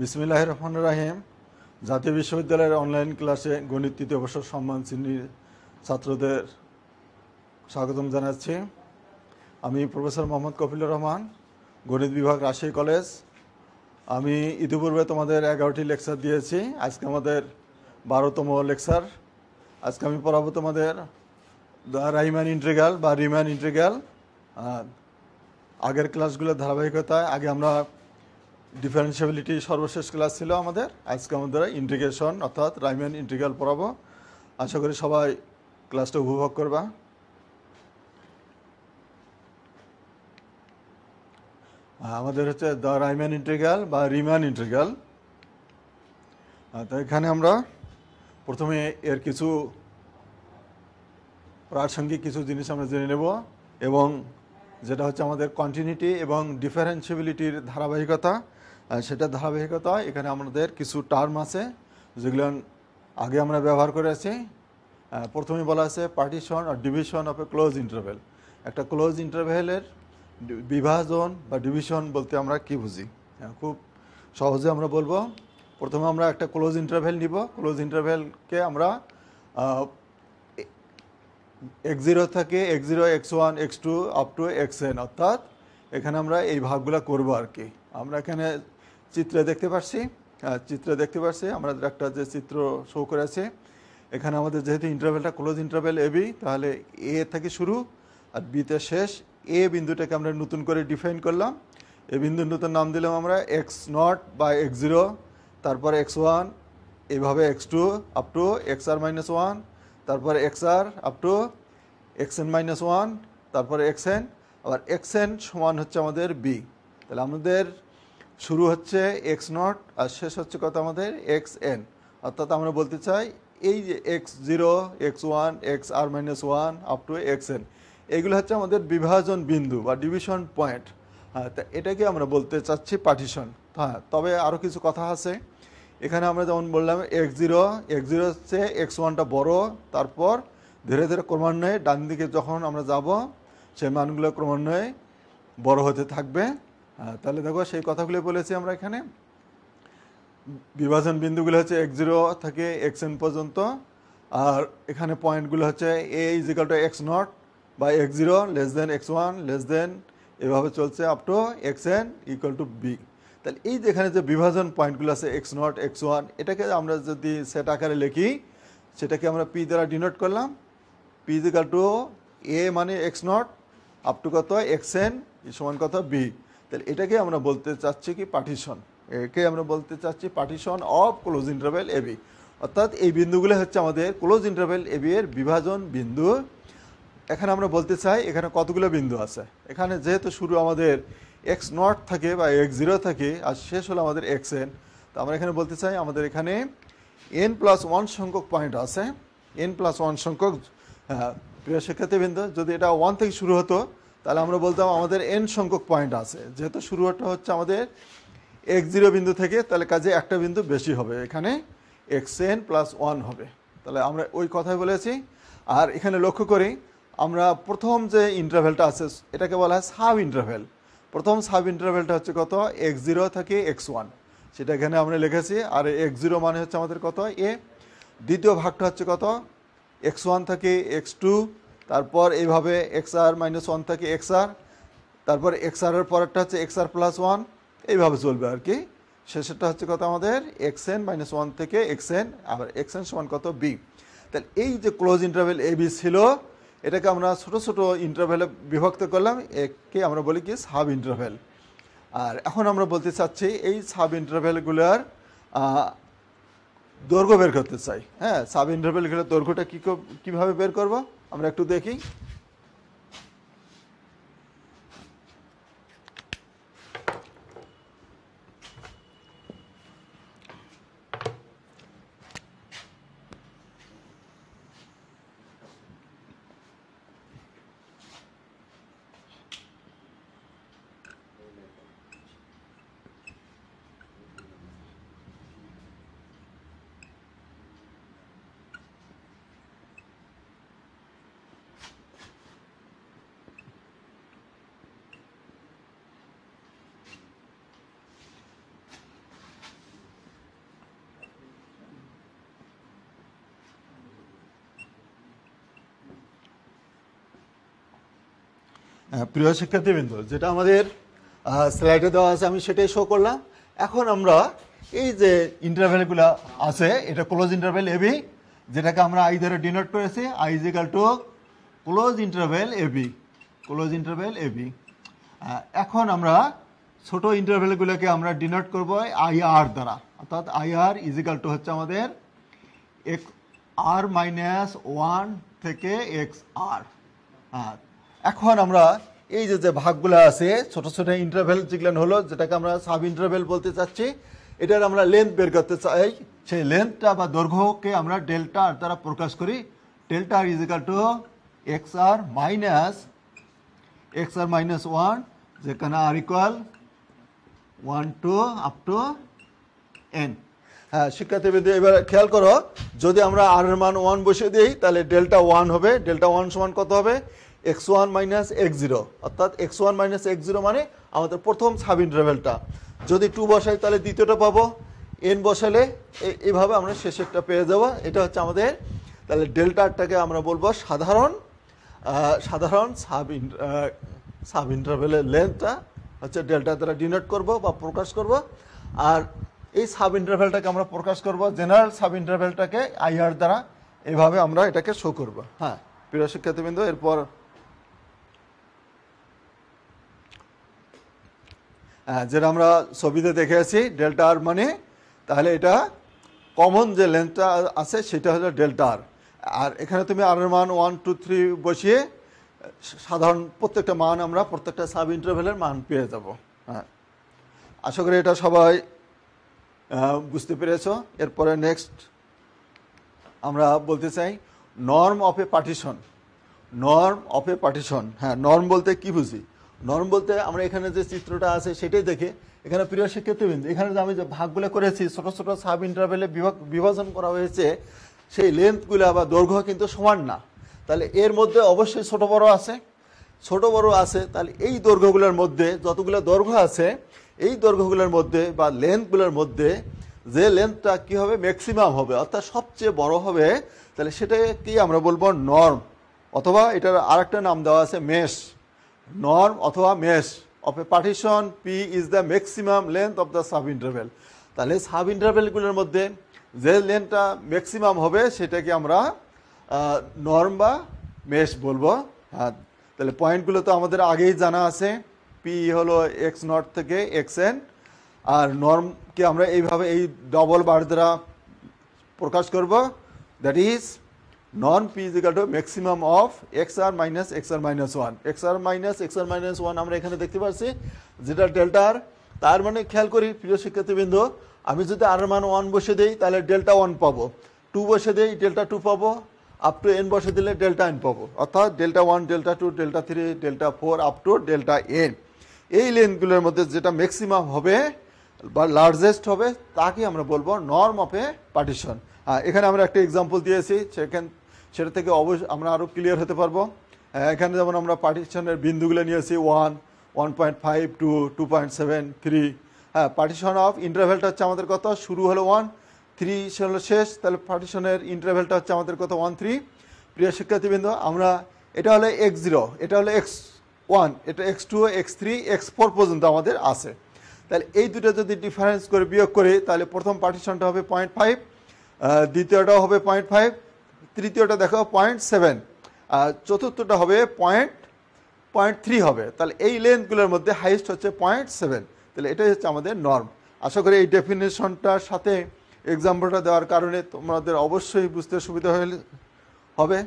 বিসমিল্লাহ রহমান রাহিম জাতীয় বিশ্ববিদ্যালয়ের অনলাইন ক্লাসে গণিত তৃতীয় বর্ষ সম্মান শ্রেণীর ছাত্রদের স্বাগতম জানাচ্ছি আমি প্রফেসর মোহাম্মদ কফিলুর রহমান গণিত বিভাগ রাজশাহী কলেজ আমি ইতিপূর্বে তোমাদের এগারোটি লেকচার দিয়েছি আজকে আমাদের বারোতম লেকচার আজকে আমি পড়াবো তোমাদের রাইম্যান ইন্ট্রিগাল বা রিম্যান ইন্ট্রিগাল আগের ক্লাসগুলোর ধারাবাহিকতায় আগে আমরা ডিফারেন্সিয়াবিলিটি সর্বশেষ ক্লাস ছিল আমাদের আজকে আমাদের ইন্টিগ্রেশন অর্থাৎ রাইম্যান ইন্টিগ্রাল পড়াবো আশা করি সবাই ক্লাসটা উপভোগ করবা আমাদের হচ্ছে দ্য রাইম্যান ইন্টিগ্রাল বা রিম্যান ইন্টিগ্রাল তো এখানে আমরা প্রথমে এর কিছু প্রাসঙ্গিক কিছু জিনিস আমরা জেনে নেব এবং যেটা হচ্ছে আমাদের কন্টিনিউটি এবং ডিফারেন্সিবিলিটির ধারাবাহিকতা সেটা ধারাবাহিকতা এখানে আমাদের কিছু টার্ম আছে যেগুলো আগে আমরা ব্যবহার করে আছি প্রথমে বলা আছে পার্টিশন আর division of a close interval একটা ক্লোজ ইন্টারভেলের বিভাজন বা ডিভিশন বলতে আমরা কি বুঝি হ্যাঁ, খুব সহজে আমরা বলবো প্রথমে আমরা একটা ক্লোজ ইন্টারভেল নিব ক্লোজ ইন্টারভেলকে আমরা এক্স জিরো থেকে X zero x one X two up to X N অর্থাৎ এখানে আমরা এই ভাগগুলো করবো আর কি আমরা এখানে চিত্রে দেখতে পাচ্ছি হ্যাঁ, চিত্রে দেখতে পাচ্ছি আমাদের একটা যে চিত্র শো করেছে এখানে আমাদের যেহেতু ইন্টারভেলটা ক্লোজ ইন্টারভেল এ বি তাহলে এ থেকে শুরু আর বিতে শেষ এ বিন্দুটাকে আমরা নতুন করে ডিফাইন করলাম এ বিন্দুর নতুন নাম দিলাম আমরা এক্স নট বা এক্স জিরো তারপর এক্স ওয়ান এভাবে X two up to x R minus one তারপর X R up to X N minus one তারপর এক্স এন আবার এক্স এন সমান হচ্ছে আমাদের বি তাহলে আমাদের শুরু হচ্ছে এক্স নট আর শেষ হচ্ছে কত আমাদের এক্স এন অর্থাৎ আমরা বলতে চাই এই যে X zero x one X R minus one up to X N এগুলো হচ্ছে আমাদের বিভাজন বিন্দু বা ডিভিশন পয়েন্ট হ্যাঁ তা এটাকে আমরা বলতে চাচ্ছি পার্টিশন হ্যাঁ তবে আরও কিছু কথা আছে এখানে আমরা যেমন বললাম এক্স জিরো এক্স জিরো হচ্ছে এক্স ওয়ানটা বড়ো তারপর ধীরে ধীরে ক্রমান্বয়ে ডান দিকে যখন আমরা যাব সেই মানগুলো ক্রমান্বয়ে বড় হতে থাকবে তাহলে দেখো সেই কথাগুলি বলেছি আমরা এখানে বিভাজন বিন্দুগুলো হচ্ছে এক্স জিরো থেকে এক্স এন পর্যন্ত আর এখানে পয়েন্টগুলো হচ্ছে A equal to X naught বা X zero less than X one less than এভাবে চলছে up to X N equal to B তাহলে এই যেখানে যে বিভাজন পয়েন্টগুলো আছে এক্স নট এক্স ওয়ান এটাকে আমরা যদি সেট আকারে লিখি সেটাকে আমরা পি দ্বারা ডিনোট করলাম পি ইজিক্যাল টু এ মানে এক্স নট আপ টু কত এক্স এন সমান কত বি তাহলে এটাকে আমরা বলতে চাচ্ছি কি পার্টিশন একে আমরা বলতে চাচ্ছি partition of close interval AB অর্থাৎ এই বিন্দুগুলো হচ্ছে আমাদের ক্লোজ ইন্টারভেল এবি এর বিভাজন বিন্দু এখানে আমরা বলতে চাই এখানে কতগুলো বিন্দু আছে এখানে যেহেতু শুরু আমাদের এক্স নট থাকে বা এক্স জিরো থাকে আর শেষ হলো আমাদের এক্স এন তো আমরা এখানে বলতে চাই আমাদের এখানে এন প্লাস ওয়ান সংখ্যক পয়েন্ট আছে এন প্লাস ওয়ান সংখ্যক হ্যাঁ, প্রিয় সেক্ষেত্রে বিন্দু যদি এটা ওয়ান থেকে শুরু হতো তাহলে আমরা বলতাম আমাদের এন সংখ্যক পয়েন্ট আছে যেহেতু শুরুটা হচ্ছে আমাদের এক্স জিরো বিন্দু থেকে তাহলে কাজে একটা বিন্দু বেশি হবে এখানে এক্স এন প্লাস ওয়ান হবে তাহলে আমরা ওই কথাই বলেছি আর এখানে লক্ষ্য করি আমরা প্রথম যে ইন্টারভেলটা আছে এটাকে বলা হয় সাব ইন্টারভেল প্রথম সাব ইন্টারভেলটা হচ্ছে কত এক্স জিরো থেকে এক্স ওয়ান সেটা এখানে আমরা লিখেছি আর এক্স জিরো মানে হচ্ছে আমাদের কত এ দ্বিতীয় ভাগটা হচ্ছে কত এক্স ওয়ান থেকে এক্স টু তারপর এইভাবে এক্স আর মাইনাস ওয়ান থেকে এক্স আর তারপর এক্স আরের পরেরটা হচ্ছে এক্স আর প্লাস ওয়ান এইভাবে চলবে আর কি শেষেরটা হচ্ছে কত আমাদের এক্স এন মাইনাস ওয়ান থেকে এক্স এন আবার এক্স এন সমান কত বি তাহলে এই যে ক্লোজ ইন্টারভেল এ বি ছিল এটাকে আমরা ছোটো ছোটো ইন্টারভেলে বিভক্ত করলাম একে আমরা বলি কি সাব ইন্টারভেল আর এখন আমরা বলতে চাচ্ছি এই সাব ইন্টারভেলগুলোর দৈর্ঘ্য বের করতে চাই হ্যাঁ সাব ইন্টারভেলগুলোর দৈর্ঘ্যটা কী কীভাবে বের করবো আমরা একটু দেখি প্রিয় শিক্ষার্থীবৃন্দ যেটা আমাদের স্লাইডে দেওয়া আছে আমি সেটাই শো করলাম এখন আমরা এই যে ইন্টারভেলগুলো আছে এটা ক্লোজ ইন্টারভেল এবি যেটাকে আমরা আই ধরে ডিনোট করেছি I equal to close interval AB close interval AB এখন আমরা ছোট ইন্টারভেলগুলোকে আমরা ডিনোট করব আইআর দ্বারা অর্থাৎ আইআর ইজিক্যাল টু হচ্ছে আমাদের এক্স আর মাইনাস ওয়ান থেকে এক্স আর এখন আমরা এই যে যে ভাগগুলো আছে ছোট ছোট ইন্টারভেল যেগুলো হলো যেটাকে আমরা সাব ইন্টারভেল বলতে চাচ্ছি এটার আমরা লেন্থ বের করতে চাই সেই লেন্থটা বা দৈর্ঘ্যকে আমরা ডেল্টা আর দ্বারা প্রকাশ করি delta R equal to x R minus x R minus one যেখানে R equal one to up to N হ্যাঁ শিক্ষার্থীবৃদ্ধি এবার খেয়াল করো যদি আমরা আর এর মান ওয়ান বসিয়ে দিই তাহলে ডেল্টা ওয়ান হবে ডেল্টা ওয়ান সমান কত হবে X one minus x zero অর্থাৎ X one minus x zero মানে আমাদের প্রথম সাব ইন্টারভেলটা যদি টু বসাই তাহলে দ্বিতীয়টা পাবো এন বসালে এইভাবে আমরা শেষেরটা পেয়ে যাবো এটা হচ্ছে আমাদের তাহলে ডেল্টারটাকে আমরা বলবো সাধারণ সাধারণ সাব সাব ইন্টারভেলের লেন্থটা হচ্ছে ডেল্টা দ্বারা ডিনোট করব বা প্রকাশ করব আর এই সাব ইন্টারভেলটাকে আমরা প্রকাশ করব জেনারেল সাব ইন্টারভেলটাকে আইআর দ্বারা এভাবে আমরা এটাকে শো করব হ্যাঁ প্রিয় শিক্ষার্থীবৃন্দ এরপর হ্যাঁ, যেটা আমরা ছবিতে দেখে আছি ডেল্টা আর মানে তাহলে এটা কমন যে লেন্থটা আছে সেটা হলো ডেল্টা আর আর এখানে তুমি আর মান ওয়ান টু থ্রি বসিয়ে সাধারণ প্রত্যেকটা মান আমরা প্রত্যেকটা সাব ইন্টারভেলের মান পেয়ে যাব হ্যাঁ আশা করি এটা সবাই বুঝতে পেরেছ এরপরে নেক্সট আমরা বলতে চাই norm of a partition norm of a partition হ্যাঁ নর্ম বলতে কি বুঝি নরম বলতে আমরা এখানে যে চিত্রটা আছে সেটাই দেখে এখানে প্রিয় শিক্ষার্থীবৃন্দ এখানে যে আমি যে ভাগগুলো করেছি ছোট ছোট সাব ইন্টারভেলে বিভাজন করা হয়েছে সেই লেন্থগুলো বা দৈর্ঘ্য কিন্তু সমান না তাহলে এর মধ্যে অবশ্যই ছোট বড় আছে ছোট বড় আছে তাহলে এই দৈর্ঘ্যগুলোর মধ্যে যতগুলো দৈর্ঘ্য আছে এই দৈর্ঘ্যগুলোর মধ্যে বা লেন্থগুলোর মধ্যে যে লেন্থটা কি হবে ম্যাক্সিমাম হবে অর্থাৎ সবচেয়ে বড় হবে তাহলে সেটাকেই আমরা বলবো নর্ম অথবা এটার আরেকটা নাম দেওয়া আছে মেশ নর্ম অথবা mesh of a partition P is the maximum length of the subinterval তাহলে সাব ইন্টারভেলগুলোর মধ্যে যে লেন্থটা ম্যাক্সিমাম হবে সেটাকে আমরা নর্ম বা মেশ বলবো হ্যাঁ তাহলে পয়েন্টগুলো তো আমাদের আগেই জানা আছে পি হলো এক্স নট থেকে এক্স এন আর নর্মকে আমরা এইভাবে এই ডবল বার দ্বারা প্রকাশ করব দ্যাট ইজ নন P is equal to maximum of X R minus x R minus one X R minus x R minus one আমরা এখানে দেখতে পাচ্ছি যেটা ডেল্টার তার মানে খেয়াল করি প্রিয় শিক্ষার্থীবৃন্দ আমি যদি আর মান ওয়ান বসে দিই তাহলে ডেল্টা ওয়ান পাবো টু বসে দিই ডেল্টা টু পাবো আপ টু এন বসে দিলে ডেল্টা এন পাবো অর্থাৎ delta one delta two delta three delta four up to delta N এই লেনগুলোর মধ্যে যেটা ম্যাক্সিমাম হবে বা লার্জেস্ট হবে তাকে আমরা বলবো নর্ম অফ এ পার্টিশন হ্যাঁ এখানে আমরা একটা এক্সাম্পল দিয়েছি সেখানে সেটা থেকে অবশ্যই আমরা আরও ক্লিয়ার হতে পারবো এখানে যেমন আমরা পার্টিশনের বিন্দুগুলো নিয়েছি one one point five two two point seven three হ্যাঁ পার্টিশন অফ ইন্টারভেলটা হচ্ছে আমাদের কত শুরু হলো ওয়ান থ্রি সে হলো শেষ তাহলে পার্টিশনের ইন্টারভেলটা হচ্ছে আমাদের কত ওয়ান থ্রি প্রিয় শিক্ষার্থীবৃন্দ আমরা এটা হলো এক্স জিরো এটা হলো এক্স ওয়ান এটা X two X three X four পর্যন্ত আমাদের আছে তাহলে এই দুটো যদি ডিফারেন্স করে বিয়োগ করি তাহলে প্রথম পার্টিশনটা হবে পয়েন্ট ফাইভ দ্বিতীয়টাও হবে পয়েন্ট ফাইভ তৃতীয়টা দেখো পয়েন্ট সেভেন আর চতুর্থটা হবে পয়েন্ট পয়েন্ট থ্রি হবে তাহলে এই লেন্থগুলোর মধ্যে হাইয়েস্ট হচ্ছে পয়েন্ট সেভেন তাহলে এটাই হচ্ছে আমাদের নর্ম আশা করি এই ডেফিনেশনটার সাথে এক্সাম্পলটা দেওয়ার কারণে তোমাদের অবশ্যই বুঝতে সুবিধা হয়ে হবে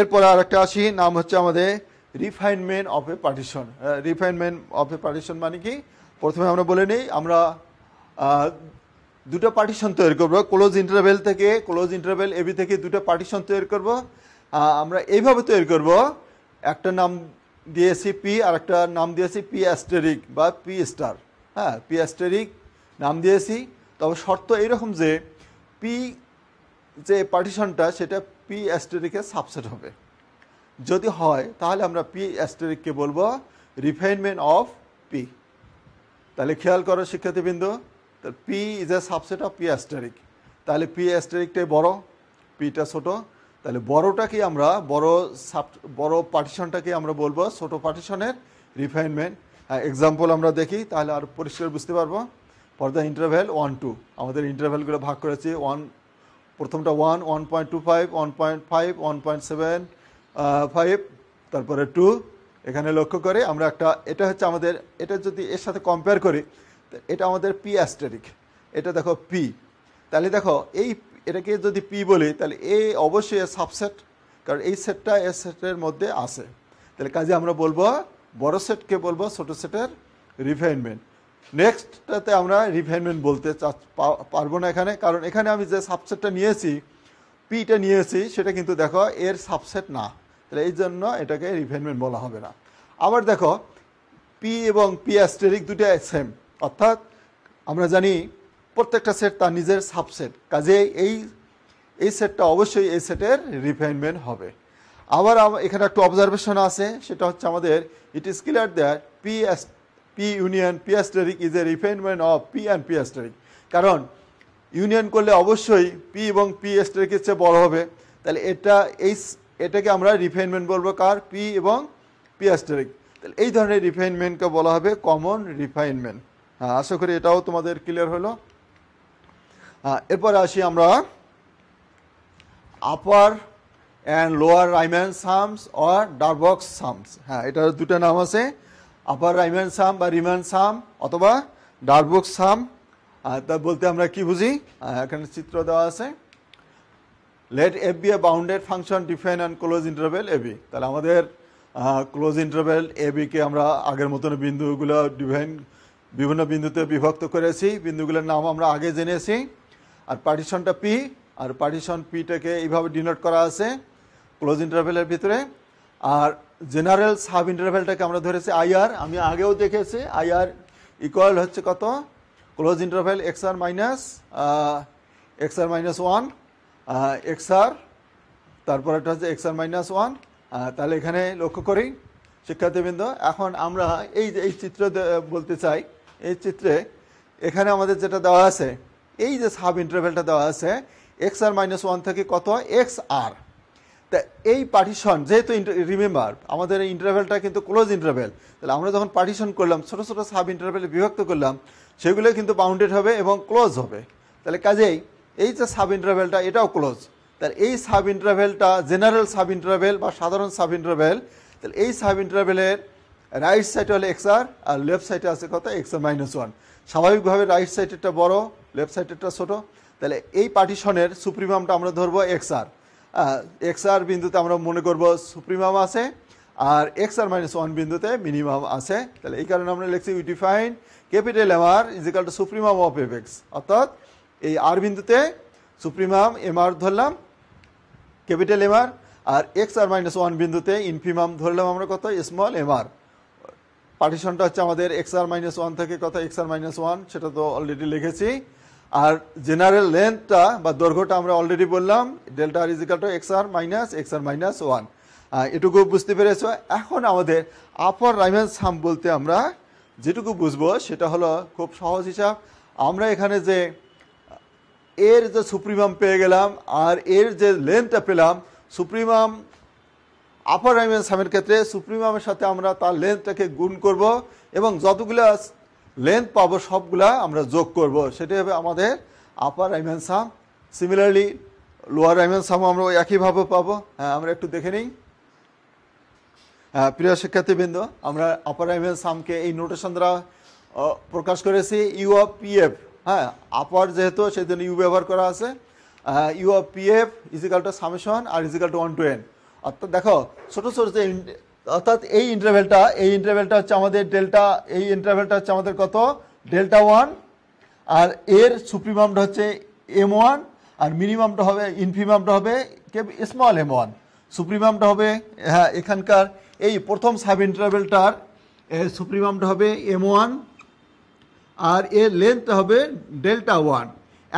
এরপর আর একটা আসি নাম হচ্ছে আমাদের refinement of a partition refinement of a partition মানে কি প্রথমে আমরা বলে নিই আমরা দুটো পার্টিশন তৈরি করব ক্লোজ ইন্টারভেল থেকে ক্লোজ ইন্টারভেল এবি থেকে দুটো পার্টিশন তৈরি করব আমরা এইভাবে তৈরি করব একটা নাম দিয়েছি পি আর একটা নাম দিয়েছি পি অ্যাস্টেরিক বা পি স্টার হ্যাঁ পি অ্যাস্টেরিক নাম দিয়েছি তবে শর্ত এইরকম যে পি যে পার্টিশনটা সেটা পি অ্যাস্টেরিকের সাবসেট হবে যদি হয় তাহলে আমরা পি অ্যাস্টেরিককে বলবো রিফাইনমেন্ট অফ পি তাহলে খেয়াল করো শিক্ষার্থীবৃন্দ P is a subset of P asterisk তাহলে পি অ্যাস্টারিকটাই বড় পিটা ছোট তাহলে বড়টাকে আমরা বড় সাব বড় পার্টিশনটাকে আমরা বলবো ছোট পার্টিশনের রিফাইনমেন্ট এক্সাম্পল আমরা দেখি তাহলে আর পরিষ্কার বুঝতে পারবো for the interval one two আমাদের ইন্টারভেলগুলো ভাগ করেছি ওয়ান প্রথমটা one one point two five one point five one point seven five তারপরে টু এখানে লক্ষ্য করে আমরা একটা এটা হচ্ছে আমাদের এটা যদি এর সাথে কম্পেয়ার করি এটা আমাদের পি অ্যাস্টারিক এটা দেখো পি তাহলে দেখো এই এটাকে যদি পি বলি তাহলে এ অবশ্যই সাবসেট কারণ এই সেটটা এ সেটের মধ্যে আছে তাহলে কাজে আমরা বলবো বড় সেটকে বলবো ছোটো সেটের রিফাইনমেন্ট নেক্সটটাতে আমরা রিফাইনমেন্ট বলতে পারবো না এখানে কারণ এখানে আমি যে সাবসেটটা নিয়েছি পিটা নিয়েছি সেটা কিন্তু দেখো এর সাবসেট না তাহলে এই জন্য এটাকে রিফাইনমেন্ট বলা হবে না আবার দেখো পি এবং পি অ্যাস্টেরিক দুটো সেম অর্থাৎ আমরা জানি প্রত্যেকটা সেট তার নিজের সাবসেট কাজে এই এই সেটটা অবশ্যই এই সেটের রিফাইনমেন্ট হবে আবার এখানে একটু অবজারভেশন আছে সেটা হচ্ছে আমাদের it is clear that P S P union P asterisk is a refinement of P and P ট্রিক কারণ ইউনিয়ন করলে অবশ্যই পি এবং পি অ্যাস্টারিকের চেয়ে বড় হবে তাহলে এটা এই এটাকে আমরা রিফাইনমেন্ট বলবো কার পি এবং পি অ্যাস্টারিক তাহলে এই ধরনের রিফাইনমেন্টকে বলা হবে কমন রিফাইনমেন্ট হ্যাঁ আশা করি এটাও তোমাদের ক্লিয়ার হলো হ্যাঁ এরপরে আসি আমরা upper and lower Riemann sums or Darboux sums হ্যাঁ এটার দুটো নাম আছে আপার রাইম্যান সাম বা রিম্যান সাম অথবা ডারবক্স হ্যাঁ, সাম তা বলতে আমরা কি বুঝি হ্যাঁ, এখানে চিত্র দেওয়া আছে let F be a bounded function define and close interval A B তাহলে আমাদের ক্লোজ ইন্টারভেল এ বিকে আমরা আগের মতন বিন্দুগুলো ডিফাইন বিভিন্ন বিন্দুতে বিভক্ত করেছি বিন্দুগুলোর নাম আমরা আগে জেনেছি আর পার্টিশনটা পি আর পার্টিশন পিটাকে এইভাবে ডিনোট করা আছে ক্লোজ ইন্টারভেলের ভিতরে আর জেনারেল সাব ইন্টারভেলটাকে আমরা ধরেছি আইআর আমি আগেও দেখেছি আইআর ইকুয়াল হচ্ছে কত ক্লোজ ইন্টারভেল এক্স আর মাইনাস এক্স আর মাইনাস ওয়ান এক্স আর তারপর একটা হচ্ছে এক্স আর মাইনাস ওয়ান তাহলে এখানে লক্ষ্য করি শিক্ষার্থীবৃন্দ এখন আমরা এই এই চিত্র বলতে চাই এই চিত্রে এখানে আমাদের যেটা দেওয়া আছে এই যে সাব ইন্টারভেলটা দেওয়া আছে এক্স আর মাইনাস ওয়ান থেকে কত এক্স আর তা এই পার্টিশন যেহেতু রিমেম্বার আমাদের এই ইন্টারভেলটা কিন্তু ক্লোজ ইন্টারভেল তাহলে আমরা যখন পার্টিশন করলাম ছোটো ছোটো সাব ইন্টারভেলে বিভক্ত করলাম সেগুলো কিন্তু বাউন্ডেড হবে এবং ক্লোজ হবে তাহলে কাজেই এই যে সাব ইন্টারভেলটা এটাও ক্লোজ তাহলে এই সাব ইন্টারভেলটা জেনারেল সাব ইন্টারভেল বা সাধারণ সাব ইন্টারভেল তাহলে এই সাব ইন্টারভেলের রাইট সাইড হলে এক্স আর আর লেফট সাইডে আছে কত এক্স আর মাইনাস ওয়ান স্বাভাবিকভাবে রাইট সাইডেরটা বড় লেফট সাইডেরটা ছোটো তাহলে এই পার্টিশনের সুপ্রিমামটা আমরা ধরবো এক্স আর এক্স আর বিন্দুতে আমরা মনে করব সুপ্রিমাম আছে আর এক্স আর মাইনাস ওয়ান বিন্দুতে মিনিমাম আছে তাহলে এই কারণে আমরা লিখছি we define capital M R equal to supremum of F X অর্থাৎ এই আর বিন্দুতে সুপ্রিমাম এম আর ধরলাম ক্যাপিটাল এম আর আর এক্স আর মাইনাস ওয়ান বিন্দুতে ইনফিমাম ধরলাম আমরা কত স্মল এম আর পার্টিশনটা হচ্ছে আমাদের এক্স আর মাইনাস ওয়ান থেকে কথা এক্স আর মাইনাস ওয়ান সেটা তো অলরেডি লিখেছি আর জেনারেল লেন্থটা বা দৈর্ঘ্যটা আমরা অলরেডি বললাম delta R equal to x R minus x R minus one এটুকু বুঝতে পেরেছ এখন আমাদের আপার রাইমেন সাম বলতে আমরা যেটুকু বুঝবো সেটা হলো খুব সহজ হিসাব আমরা এখানে যে এর যে সুপ্রিমাম পেয়ে গেলাম আর এর যে লেন্থটা পেলাম সুপ্রিমাম আপার আইমেন সামের ক্ষেত্রে সুপ্রিম আমের সাথে আমরা তার লেন্থটাকে গুণ করব এবং যতগুলো লেন্থ পাবো সবগুলা আমরা যোগ করব সেটি হবে আমাদের upper Riemann sum similarly lower Riemann সামও আমরা একইভাবে পাবো হ্যাঁ আমরা একটু দেখে নিই হ্যাঁ প্রিয় শিক্ষার্থীবৃন্দ আমরা আপার আইমেন সামকে এই নোটেশন দ্বারা প্রকাশ করেছি ইউ অফ এফ হ্যাঁ আপার যেহেতু সেই জন্য ইউ ব্যবহার করা আছে U of F equal to summation R equal to one to N অর্থাৎ দেখো ছোটো ছোটো যে অর্থাৎ এই ইন্টারভেলটা এই ইন্টারভেলটা হচ্ছে আমাদের ডেল্টা এই ইন্টারভেলটা হচ্ছে আমাদের কত ডেল্টা ওয়ান আর এর সুপ্রিমামটা হচ্ছে এম ওয়ান আর মিনিমামটা হবে ইনফিমামটা হবে কে স্মল এম ওয়ান সুপ্রিমামটা হবে হ্যাঁ এখানকার এই প্রথম সাব ইন্টারভেলটার সুপ্রিমামটা হবে এম ওয়ান আর এর লেন্থ হবে ডেল্টা ওয়ান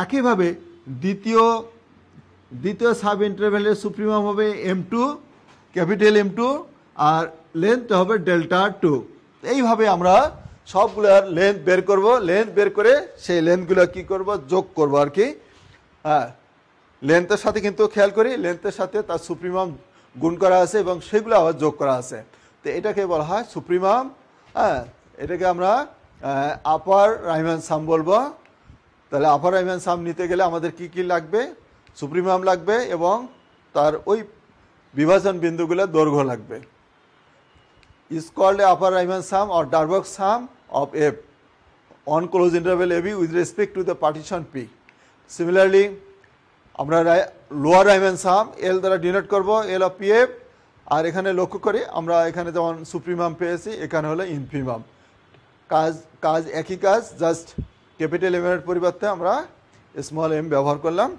একইভাবে দ্বিতীয় দ্বিতীয় সাব ইন্টারভ্যালের সুপ্রিমাম হবে M two capital M two আর লেন্থ হবে ডেল্টা টু এইভাবে আমরা সবগুলোর লেন্থ বের করব লেন্থ বের করে সেই লেন্থগুলো কি করব যোগ করব আর কি হ্যাঁ লেন্থের সাথে কিন্তু খেয়াল করি লেন্থের সাথে তার সুপ্রিমাম গুণ করা আছে এবং সেগুলো আবার যোগ করা আছে তো এটাকে বলা হয় সুপ্রিমাম হ্যাঁ এটাকে আমরা আপার রাইমান সাম বলবো তাহলে আপার রাইমান সাম নিতে গেলে আমাদের কি কি লাগবে সুপ্রিম আর্ম লাগবে এবং তার ওই বিভাজন বিন্দুগুলো দৈর্ঘ্য লাগবে is called upper Riemann sum or Darboux sum of F on close interval B with respect to the partition P similarly আমরা লোয়ার রাইমান সাম এল দ্বারা ডিনোট করব এল অফ পি এফ আর এখানে লক্ষ্য করি আমরা এখানে যেমন সুপ্রিমাম পেয়েছি এখানে হলো ইনফিমাম কাজ কাজ একই কাজ জাস্ট ক্যাপিটাল এমের পরিবর্তে আমরা স্মল এম ব্যবহার করলাম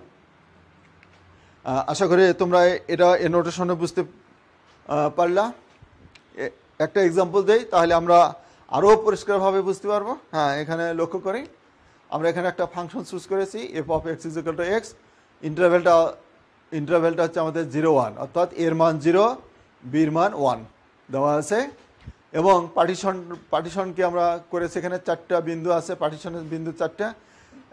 আশা করি তোমরা এটা এ নোটেশনে বুঝতে পারলা একটা এক্সাম্পল দেই তাহলে আমরা আরও পরিষ্কারভাবে বুঝতে পারবো হ্যাঁ এখানে লক্ষ্য করি আমরা এখানে একটা ফাংশন চুজ করেছি F of x equal to X ইন্টারভেলটা ইন্টারভেলটা হচ্ছে আমাদের জিরো ওয়ান অর্থাৎ এর মান জিরো বির মান ওয়ান দেওয়া আছে এবং পার্টিশন পার্টিশনকে আমরা করেছি এখানে চারটা বিন্দু আছে পার্টিশনের বিন্দু চারটা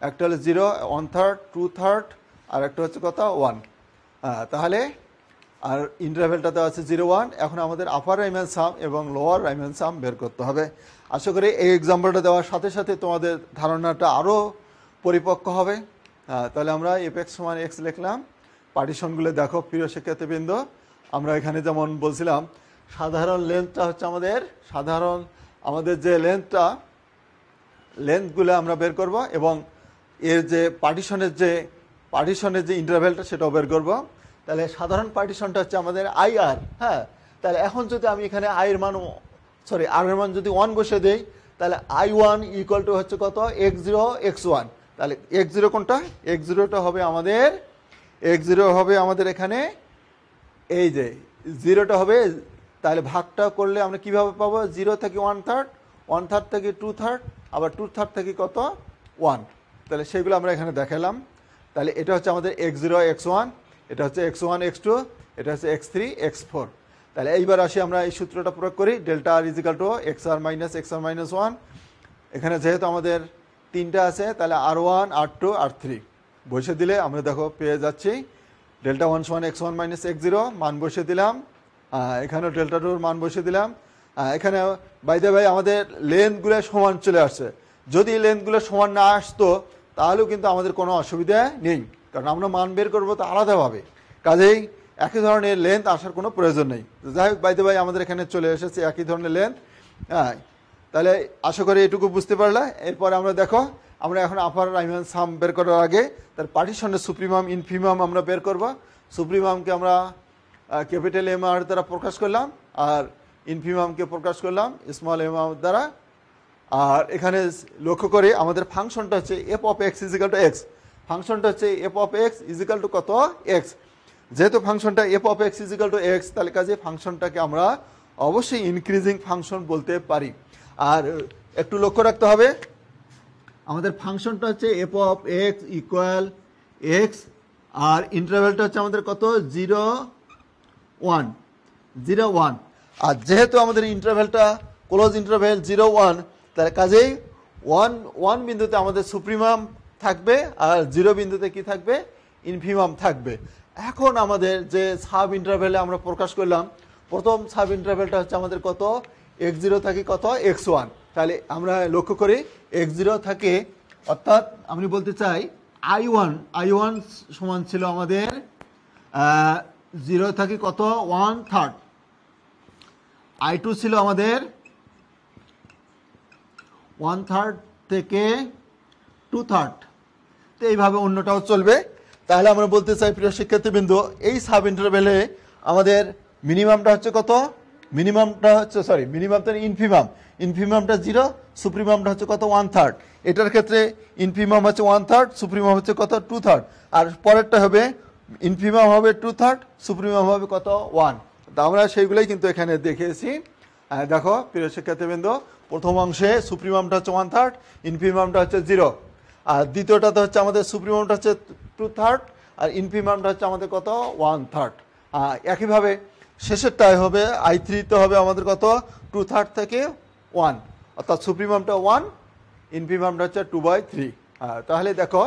একটা হলো zero one third two third আর একটা হচ্ছে কথা ওয়ান তাহলে আর ইন্টারভেলটাতে আছে জিরো ওয়ান এখন আমাদের আপার রাইম্যান সাম এবং লোয়ার রাইম্যান সাম বের করতে হবে আশা করি এই এক্সাম্পলটা দেওয়ার সাথে সাথে তোমাদের ধারণাটা আরও পরিপক্ক হবে তাহলে আমরা এপেক্স সমান এক্স লিখলাম পার্টিশনগুলো দেখো প্রিয় শিক্ষার্থীবৃন্দ আমরা এখানে যেমন বলছিলাম সাধারণ লেন্থটা হচ্ছে আমাদের সাধারণ আমাদের যে লেন্থটা লেন্থগুলো আমরা বের করব এবং এর যে পার্টিশনের যে পার্টিশনের যে ইন্টারভেলটা সেটাও বের করব তাহলে সাধারণ পার্টিশনটা হচ্ছে আমাদের আই আর হ্যাঁ তাহলে এখন যদি আমি এখানে আয়ের মান সরি আর এর মান যদি ওয়ান বসে দেই তাহলে আই ওয়ান ইকুয়াল টু হচ্ছে কত এক্স জিরো এক্স ওয়ান তাহলে এক্স জিরো কোনটা এক্স জিরোটা হবে আমাদের এক্স জিরো হবে আমাদের এখানে এই যে জিরোটা হবে তাহলে ভাগটা করলে আমরা কীভাবে পাবো জিরো থেকে ওয়ান থার্ড ওয়ান থার্ড থেকে টু থার্ড আবার টু থার্ড থেকে কত ওয়ান তাহলে সেগুলো আমরা এখানে দেখালাম তাহলে এটা হচ্ছে আমাদের এক্স জিরো এক্স ওয়ান এটা হচ্ছে এক্স ওয়ান এক্স টু এটা হচ্ছে এক্স থ্রি এক্স ফোর তাহলে এইবার আসি আমরা এই সূত্রটা প্রয়োগ করি delta r equal to x R minus x R minus one এখানে যেহেতু আমাদের তিনটা আছে তাহলে r one r two r three বসে দিলে আমরা দেখো পেয়ে যাচ্ছি ডেল্টা ওয়ান সোয়ান x one minus x zero মান বসে দিলাম এখানেও ডেল্টা টুর মান বসে দিলাম এখানে বাইদে ভাই আমাদের লেনগুলো সমান চলে আসছে যদি লেনগুলো সমান না আসতো তাহলেও কিন্তু আমাদের কোনো অসুবিধা নেই কারণ আমরা মান বের করবো তো আলাদাভাবে কাজেই একই ধরনের লেন্থ আসার কোনো প্রয়োজন নেই যাই হোক বাইতে ভাই আমাদের এখানে চলে এসেছে একই ধরনের লেন্থ হ্যাঁ তাহলে আশা করি এটুকু বুঝতে পারলে এরপরে আমরা দেখো আমরা এখন আপার রাইমান সাম বের করার আগে তার পার্টিশনের সুপ্রিমাম ইনফিমাম আমরা বের করব সুপ্রিমামকে আমরা ক্যাপিটাল এম আর দ্বারা প্রকাশ করলাম আর ইনফিমামকে প্রকাশ করলাম স্মল এম আর দ্বারা আর এখানে লক্ষ্য করে আমাদের ফাংশনটা হচ্ছে f of x equal to x ফাংশনটা হচ্ছে f of x equal to কত এক্স যেহেতু ফাংশনটা f of x equal to x তাহলে কাজে ফাংশনটাকে আমরা অবশ্যই ইনক্রিজিং ফাংশন বলতে পারি আর একটু লক্ষ্য রাখতে হবে আমাদের ফাংশনটা হচ্ছে f of x equal x আর ইন্টারভেলটা হচ্ছে আমাদের কত জিরো ওয়ান জিরো ওয়ান আর যেহেতু আমাদের ইন্টারভেলটা ক্লোজ ইন্টারভেল জিরো ওয়ান তার কাজেই ওয়ান ওয়ান বিন্দুতে আমাদের সুপ্রিমাম থাকবে আর জিরো বিন্দুতে কি থাকবে ইনফিমাম থাকবে এখন আমাদের যে সাব ইন্টারভেলে আমরা প্রকাশ করলাম প্রথম সাব ইন্টারভেলটা হচ্ছে আমাদের কত এক্স জিরো থাকে কত এক্স ওয়ান তাহলে আমরা লক্ষ্য করি এক্স জিরো থাকে অর্থাৎ আমি বলতে চাই আই ওয়ান আই ওয়ান সমান ছিল আমাদের জিরো থাকে কত ওয়ান থার্ড আই টু ছিল আমাদের ওয়ান থার্ড থেকে টু থার্ড তো এইভাবে অন্যটাও চলবে তাহলে আমরা বলতে চাই প্রিয় শিক্ষার্থীবৃন্দু এই সাব ইন্টারভেলে আমাদের মিনিমামটা হচ্ছে কত মিনিমামটা হচ্ছে সরি মিনিমাম মিনিমামটা ইনফিমাম ইনফিমামটা জিরো সুপ্রিমামটা হচ্ছে কত ওয়ান থার্ড এটার ক্ষেত্রে ইনফিমাম হচ্ছে ওয়ান থার্ড সুপ্রিমাম হচ্ছে কত টু থার্ড আর পরেরটা হবে ইনফিমাম হবে টু থার্ড সুপ্রিমাম হবে কত ওয়ান তা আমরা সেইগুলোই কিন্তু এখানে দেখেছি দেখো প্রিয় শিক্ষার্থীবৃন্দ প্রথম অংশে সুপ্রিমামটা হচ্ছে ওয়ান থার্ড ইনফিমামটা হচ্ছে জিরো আর দ্বিতীয়টাতে হচ্ছে আমাদের সুপ্রিমামটা হচ্ছে টু থার্ড আর ইনফিমামটা হচ্ছে আমাদের কত ওয়ান থার্ড একইভাবে শেষেরটায় হবে আই থ্রিতে হবে আমাদের কত টু থার্ড থেকে ওয়ান অর্থাৎ সুপ্রিমামটা ওয়ান ইনফিমামটা হচ্ছে টু বাই থ্রি তাহলে দেখো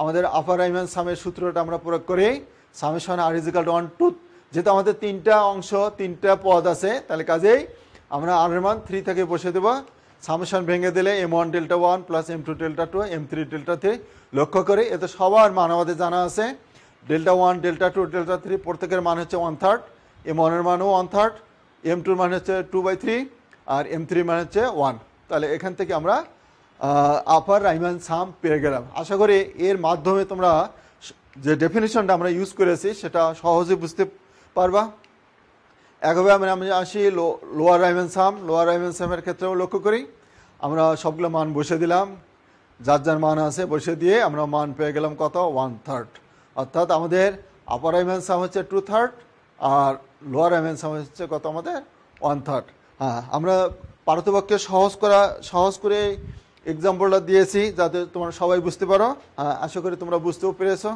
আমাদের আপার রাইমান সামের সূত্রটা আমরা প্রয়োগ করি summation R equal one to যেহেতু আমাদের তিনটা অংশ তিনটা পদ আছে তাহলে কাজেই আমরা আর এর মান থ্রি থেকে বসে দেবো সামসান ভেঙে দিলে m one delta one plus m two delta two m three delta three লক্ষ্য করে এতে সবার মান আমাদের জানা আছে delta one delta two delta three প্রত্যেকের মান হচ্ছে ওয়ান থার্ড এম ওয়ানের মানও ওয়ান থার্ড এম টুর মান হচ্ছে টু বাই থ্রি আর এম থ্রি মান হচ্ছে ওয়ান তাহলে এখান থেকে আমরা আপার রাইমান সাম পেয়ে গেলাম আশা করি এর মাধ্যমে তোমরা যে ডেফিনেশনটা আমরা ইউজ করেছি সেটা সহজে বুঝতে পারবা একভাবে আমরা আমি আসি লোয়ার সাম লোয়ার সামের ক্ষেত্রেও লক্ষ্য করি আমরা সবগুলো মান বসে দিলাম যার যার মান আছে বসে দিয়ে আমরা মান পেয়ে গেলাম কত ওয়ান থার্ড অর্থাৎ আমাদের আপার সাম হচ্ছে টু থার্ড আর লোয়ার সাম হচ্ছে কত আমাদের ওয়ান থার্ড হ্যাঁ আমরা পার্থপক্ষে সহজ করা সহজ করে এক্সাম্পলটা দিয়েছি যাতে তোমরা সবাই বুঝতে পারো হ্যাঁ আশা করি তোমরা বুঝতেও পেরেছো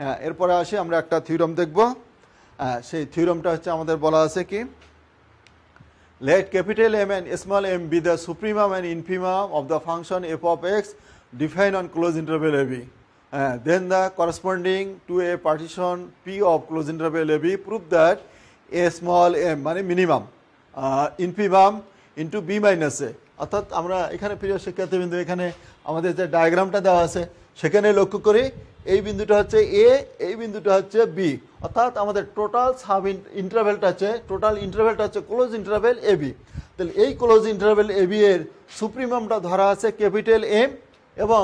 হ্যাঁ এরপরে আসি আমরা একটা থিওরাম দেখবো সেই থিওরমটা হচ্ছে আমাদের বলা আছে কি let capital M and small m be the supremum and infimum of the function f of x define on close interval a b then the corresponding to a partition p of close interval a b prove that a small m মানে minimum infimum into b minus a অর্থাৎ আমরা এখানে প্রিয় শিক্ষার্থীবৃন্দ এখানে আমাদের যে ডায়াগ্রামটা দেওয়া আছে সেখানে লক্ষ্য করি এই বিন্দুটা হচ্ছে এ এই বিন্দুটা হচ্ছে বি অর্থাৎ আমাদের টোটাল সাব ইন্টারভেলটা আছে টোটাল ইন্টারভেলটা হচ্ছে ক্লোজ ইন্টারভেল এ বি তাহলে এই ক্লোজ ইন্টারভেল এ বি এর সুপ্রিমামটা ধরা আছে ক্যাপিটাল এম এবং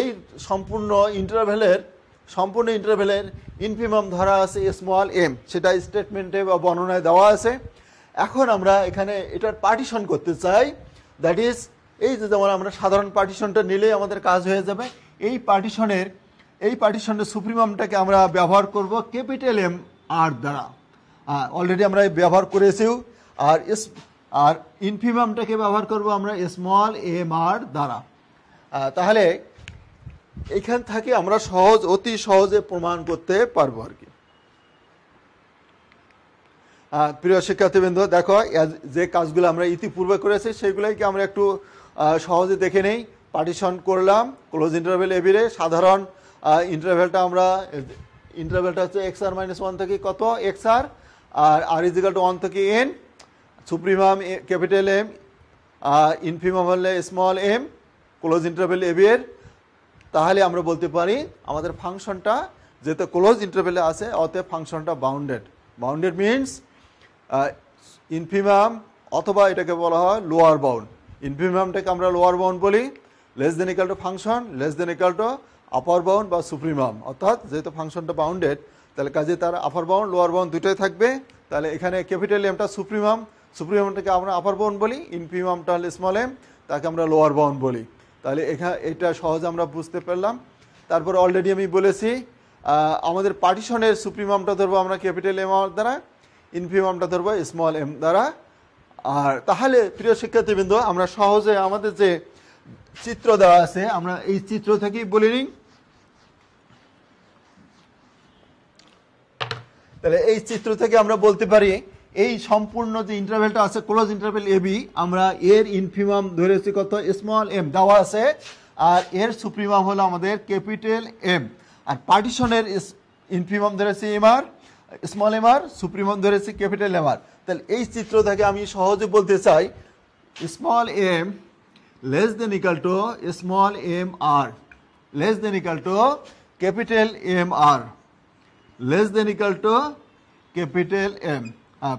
এই সম্পূর্ণ ইন্টারভেলের সম্পূর্ণ ইন্টারভেলের ইনফিমাম ধরা আছে স্মল এম সেটা স্টেটমেন্টে বা বর্ণনায় দেওয়া আছে এখন আমরা এখানে এটার পার্টিশন করতে চাই দ্যাট ইজ এই যে যেমন আমরা সাধারণ পার্টিশনটা নিলেই আমাদের কাজ হয়ে যাবে এই পার্টিশনের এই পার্টিশনের সুপ্রিমামটাকে আমরা ব্যবহার করব ক্যাপিটাল এম আর দ্বারা অলরেডি আমরা ব্যবহার করেছিও আর এস আর ইনফিমামটাকে ব্যবহার করব আমরা স্মল এম আর দ্বারা তাহলে এখান থেকে আমরা সহজ অতি সহজে প্রমাণ করতে পারবো আর কি প্রিয় শিক্ষার্থীবৃন্দ দেখো যে কাজগুলো আমরা ইতিপূর্বে করেছি সেগুলোকে আমরা একটু সহজে দেখে নেই পার্টিশন করলাম ক্লোজ ইন্টারভেল এভিরে সাধারণ ইন্টারভেলটা আমরা ইন্টারভেলটা হচ্ছে এক্স আর মাইনাস ওয়ান থেকে কত এক্স আর আর আর ইজিক্যাল টু ওয়ান থেকে n supremum capital M infimum হলে small m close interval a বিয়ের তাহলে আমরা বলতে পারি আমাদের ফাংশনটা যেহেতু ক্লোজ ইন্টারভেলে আছে অতএব ফাংশনটা বাউন্ডেড বাউন্ডেড মিনস ইনফিমাম অথবা এটাকে বলা হয় লোয়ার বাউন্ড ইনফিমামটাকে আমরা লোয়ার বাউন্ড বলি less than equal to function less than equal to upper bound বা সুপ্রিমাম অর্থাৎ যেহেতু ফাংশনটা বাউন্ডেড তাহলে কাজে তার আপার বাউন্ড লোয়ার বাউন্ড দুটোই থাকবে তাহলে এখানে ক্যাপিটাল এমটা সুপ্রিমাম সুপ্রিমামটাকে আমরা আপার বাউন্ড বলি ইনফিমামটা হলে স্মল এম তাকে আমরা লোয়ার বাউন্ড বলি তাহলে এখানে এটা সহজ আমরা বুঝতে পারলাম তারপর অলরেডি আমি বলেছি আমাদের পার্টিশনের সুপ্রিমামটা ধরবো আমরা ক্যাপিটাল এম দ্বারা ইনফিমামটা ধরবো স্মল এম দ্বারা আর তাহলে প্রিয় শিক্ষার্থীবৃন্দ আমরা সহজে আমাদের যে চিত্র দেওয়া আছে আমরা এই চিত্র থেকেই বলে নিই তাহলে এই চিত্র থেকে আমরা বলতে পারি এই সম্পূর্ণ যে ইন্টারভেলটা আছে ক্লোজ ইন্টারভেল বি আমরা এর ইনফিমাম ধরেছি কত স্মল এম দেওয়া আছে আর এর সুপ্রিমাম হলো আমাদের ক্যাপিটাল এম আর পার্টিশনের ইনফিমাম ধরেছি m r small m r supremum ধরেছি ক্যাপিটাল এমআর তাহলে এই চিত্র থেকে আমি সহজে বলতে চাই small m less than equal to small m r less than equal to capital M r less than equal to capital M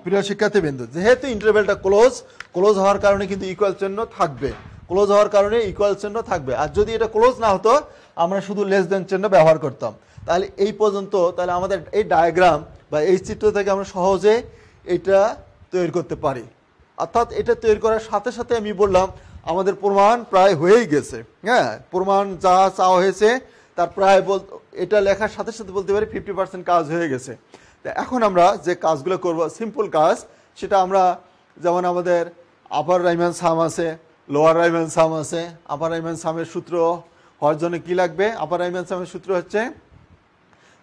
প্রিয় বিন্দু যেহেতু ইন্টারভেলটা ক্লোজ ক্লোজ হওয়ার কারণে কিন্তু ইকুয়াল চিহ্ন থাকবে ক্লোজ হওয়ার কারণে ইকুয়াল চিহ্ন থাকবে আর যদি এটা ক্লোজ না হতো আমরা শুধু লেস দেন চিহ্ন ব্যবহার করতাম তাহলে এই পর্যন্ত তাহলে আমাদের এই ডায়াগ্রাম বা এই চিত্র থেকে আমরা সহজে এটা তৈরি করতে পারি অর্থাৎ এটা তৈরি করার সাথে সাথে আমি বললাম আমাদের প্রমাণ প্রায় হয়েই গেছে হ্যাঁ প্রমাণ যা চাওয়া হয়েছে তার প্রায় বল এটা লেখার সাথে সাথে বলতে পারি ফিফটি পার্সেন্ট কাজ হয়ে গেছে এখন আমরা যে কাজগুলো করব সিম্পল কাজ সেটা আমরা যেমন আমাদের আপার রাইম্যান সাম আছে লোয়ার রাইম্যান সাম আছে আপার রাইম্যান সামের সূত্র হওয়ার জন্য কী লাগবে আপার রাইম্যান সামের সূত্র হচ্ছে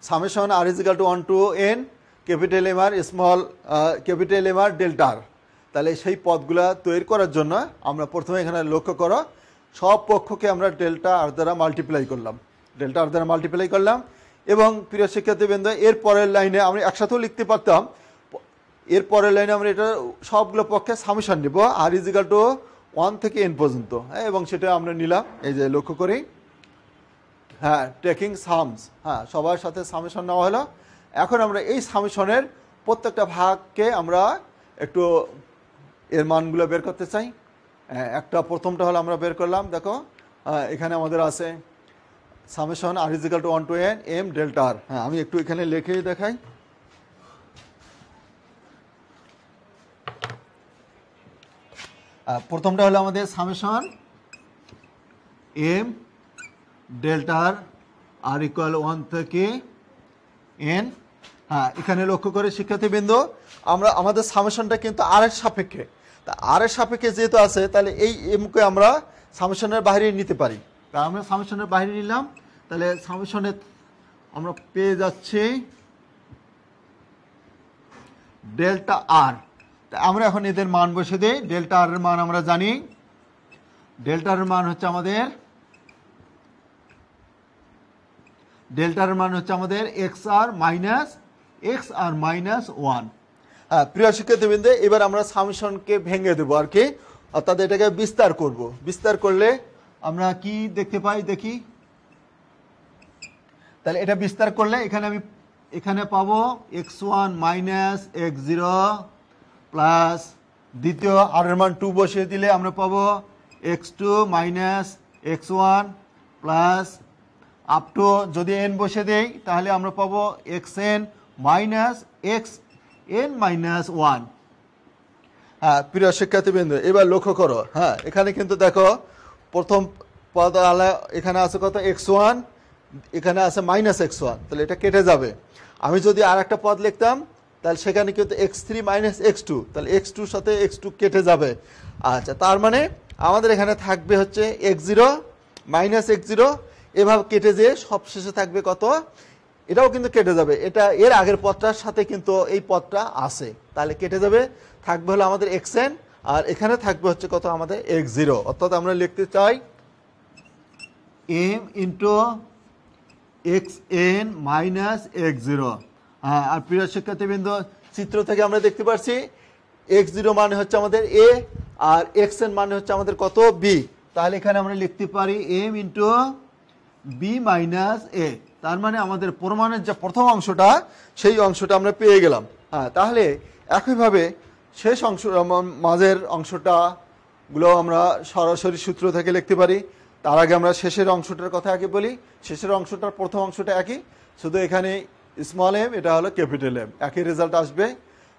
সামের সমান r equal to one to n capital M r small capital M r ডেল্টার তাহলে সেই পদগুলা তৈরি করার জন্য আমরা প্রথমে এখানে লক্ষ্য করো সব পক্ষকে আমরা ডেল্টা আর দ্বারা মাল্টিপ্লাই করলাম আর দ্বারা মাল্টিপ্লাই করলাম এবং প্রিয় শিক্ষার্থীবৃন্দ এর পরের লাইনে আমি একসাথেও লিখতে পারতাম এর পরের লাইনে আমরা এটা সবগুলো পক্ষে সামিশন নেব আর ইজিকাল টু ওয়ান থেকে এন পর্যন্ত হ্যাঁ এবং সেটা আমরা নিলাম এই যে লক্ষ্য করি হ্যাঁ টেকিং সামস হ্যাঁ সবার সাথে সামিশন নেওয়া হলো এখন আমরা এই সামিশনের প্রত্যেকটা ভাগকে আমরা একটু এর মানগুলো বের করতে চাই হ্যাঁ, একটা প্রথমটা হলো আমরা বের করলাম দেখো হ্যাঁ, এখানে আমাদের আছে summation R equal to one to n m delta r হ্যাঁ আমি একটু এখানে লিখে দেখাই প্রথমটা হলো আমাদের সামেশন এম ডেল্টার আর ইকুয়াল ওয়ান থেকে এন হ্যাঁ এখানে লক্ষ্য করে শিক্ষার্থীবৃন্দ আমরা আমাদের সামেশনটা কিন্তু আর এর সাপেক্ষে তা আর এর সাপেক্ষে যেহেতু আছে তাহলে এই এমকে আমরা সামেশনের বাইরে নিতে পারি তা আমরা সামেশনের বাইরে নিলাম তাহলে সামেশনে আমরা পেয়ে যাচ্ছি ডেল্টা আর তা আমরা এখন এদের মান বসে দিই ডেল্টা আর এর মান আমরা জানি ডেল্টার মান হচ্ছে আমাদের ডেল্টার মান হচ্ছে আমাদের এক্স আর মাইনাস এক্স আর মাইনাস ওয়ান হ্যাঁ প্রিয় শিক্ষার্থীবৃন্দে এবার আমরা সামসনকে ভেঙে দেবো আর কি অর্থাৎ এটাকে বিস্তার করব বিস্তার করলে আমরা কি দেখতে পাই দেখি তাহলে এটা বিস্তার করলে এখানে আমি এখানে পাবো x one minus x zero plus দ্বিতীয় আর এর মান টু বসিয়ে দিলে আমরা পাবো x two minus x one plus up to যদি এন বসে দেই তাহলে আমরা পাবো x N minus x N minus one হ্যাঁ প্রিয় শিক্ষার্থীবৃন্দ এবার লক্ষ্য করো হ্যাঁ এখানে কিন্তু দেখো প্রথম পদ আলা এখানে আছে কত এক্স ওয়ান এখানে আছে মাইনাস এক্স ওয়ান তাহলে এটা কেটে যাবে আমি যদি আর একটা পদ লিখতাম তাহলে সেখানে কি হতো x three minus x two তাহলে এক্স টুর সাথে এক্স টু কেটে যাবে আচ্ছা তার মানে আমাদের এখানে থাকবে হচ্ছে x zero minus x zero এভাবে কেটে যেয়ে সবশেষে থাকবে কত এটাও কিন্তু কেটে যাবে এটা এর আগের পদটার সাথে কিন্তু এই পদটা আছে তাহলে কেটে যাবে থাকবে হলো আমাদের এক্স এন আর এখানে থাকবে হচ্ছে কত আমাদের এক্স জিরো অর্থাৎ আমরা লিখতে চাই m into x N minus x zero হ্যাঁ আর প্রিয় শিক্ষার্থীবৃন্দ চিত্র থেকে আমরা দেখতে পাচ্ছি এক্স জিরো মানে হচ্ছে আমাদের এ আর এক্স এন মানে হচ্ছে আমাদের কত বি তাহলে এখানে আমরা লিখতে পারি m into b minus a তার মানে আমাদের প্রমাণের যে প্রথম অংশটা সেই অংশটা আমরা পেয়ে গেলাম হ্যাঁ তাহলে একইভাবে শেষ অংশ মাঝের অংশটা গুলো আমরা সরাসরি সূত্র থেকে লিখতে পারি তার আগে আমরা শেষের অংশটার কথা আগে বলি শেষের অংশটার প্রথম অংশটা একই শুধু এখানে স্মল এম এটা হলো ক্যাপিটাল এম একই রেজাল্ট আসবে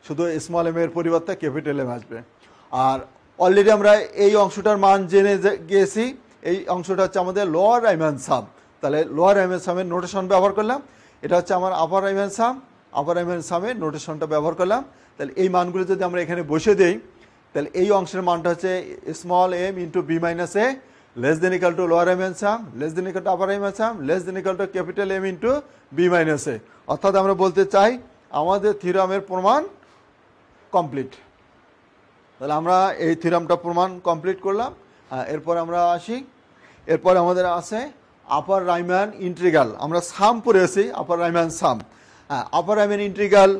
শুধু স্মল এম এর পরিবর্তে ক্যাপিটাল এম আসবে আর অলরেডি আমরা এই অংশটার মান জেনে গিয়েছি এই অংশটা হচ্ছে আমাদের লোয়ার রাইম্যান সাম তাহলে লোয়ার রাইম্যান সামের নোটেশন ব্যবহার করলাম এটা হচ্ছে আমার আপার রাইম্যান সাম আপার রাইম্যান সামের নোটেশনটা ব্যবহার করলাম তাহলে এই মানগুলো যদি আমরা এখানে বসে দেই তাহলে এই অংশের মানটা হচ্ছে small m into b minus a less than equal to lower m এনসাম sum less than equal to upper m এনসাম sum less than equal to capital M into b minus a অর্থাৎ আমরা বলতে চাই আমাদের থিরামের প্রমাণ কমপ্লিট তাহলে আমরা এই থিরামটা প্রমাণ কমপ্লিট করলাম হ্যাঁ, এরপর আমরা আসি এরপর আমাদের আছে আপার রাইম্যান ইন্ট্রিগাল আমরা সাম পড়ে আছি আপার রাইম্যান সাম হ্যাঁ আপার রাইম্যান ইন্ট্রিগাল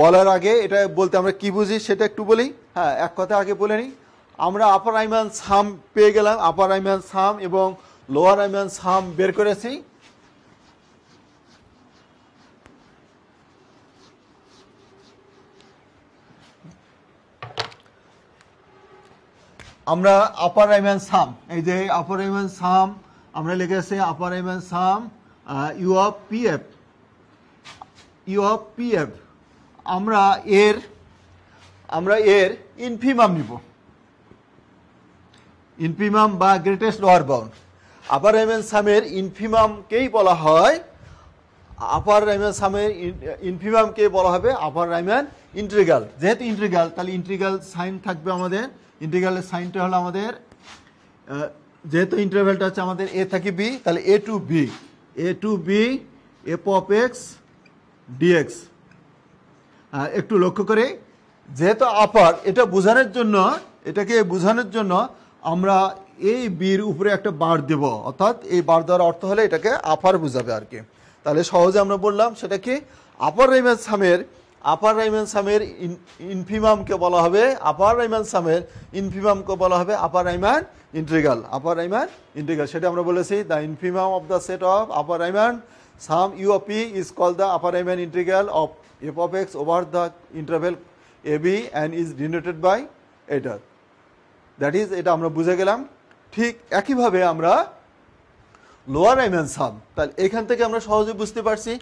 বলার আগে এটা বলতে আমরা কি বুঝি সেটা একটু বলি হ্যাঁ এক কথা আগে বলে নিই আমরা আপার আইম্যান সাম পেয়ে গেলাম আপার আইম্যান সাম এবং লোয়ার আইম্যান সাম বের করেছি আমরা আপার আইম্যান সাম এই যে আপার আইম্যান সাম আমরা লিখে আছি upper Riemann sum U of P f U of P f আমরা এর আমরা এর ইনফিমাম নিব ইনফিমাম বা গ্রেটেস্ট লোয়ার বাউন্ড আপার এমএন সামের ইনফিমামকেই বলা হয় আপার রাইম্যান সামের ইনফিমামকে বলা হবে আপার রাইম্যান ইন্ট্রিগাল যেহেতু ইন্ট্রিগাল তাহলে ইন্ট্রিগাল সাইন থাকবে আমাদের ইন্ট্রিগালের সাইনটা হলো আমাদের যেহেতু ইন্টারভেলটা হচ্ছে আমাদের এ থেকে বি তাহলে a to b a to b f of x d x একটু লক্ষ্য করে যেহেতু আপার এটা বোঝানোর জন্য এটাকে বোঝানোর জন্য আমরা এই বীর উপরে একটা বার দেব অর্থাৎ এই বার দেওয়ার অর্থ হলে এটাকে আপার বোঝাবে আর কি তাহলে সহজে আমরা বললাম সেটা কি আপার রহমান সামের আপার রহমান সামের ইনফিমামকে বলা হবে আপার রাইমান সামের ইনফিমামকে বলা হবে upper Riemann integral upper Riemann integral সেটা আমরা বলেছি the infimum of the set of upper Riemann sum U of P is call the upper Riemann integral of f of x over the interval ab and is denoted by eta that is এটা আমরা বুঝে গেলাম ঠিক একইভাবে আমরা lower Riemann সাম তাহলে এখান থেকে আমরা সহজে বুঝতে পারছি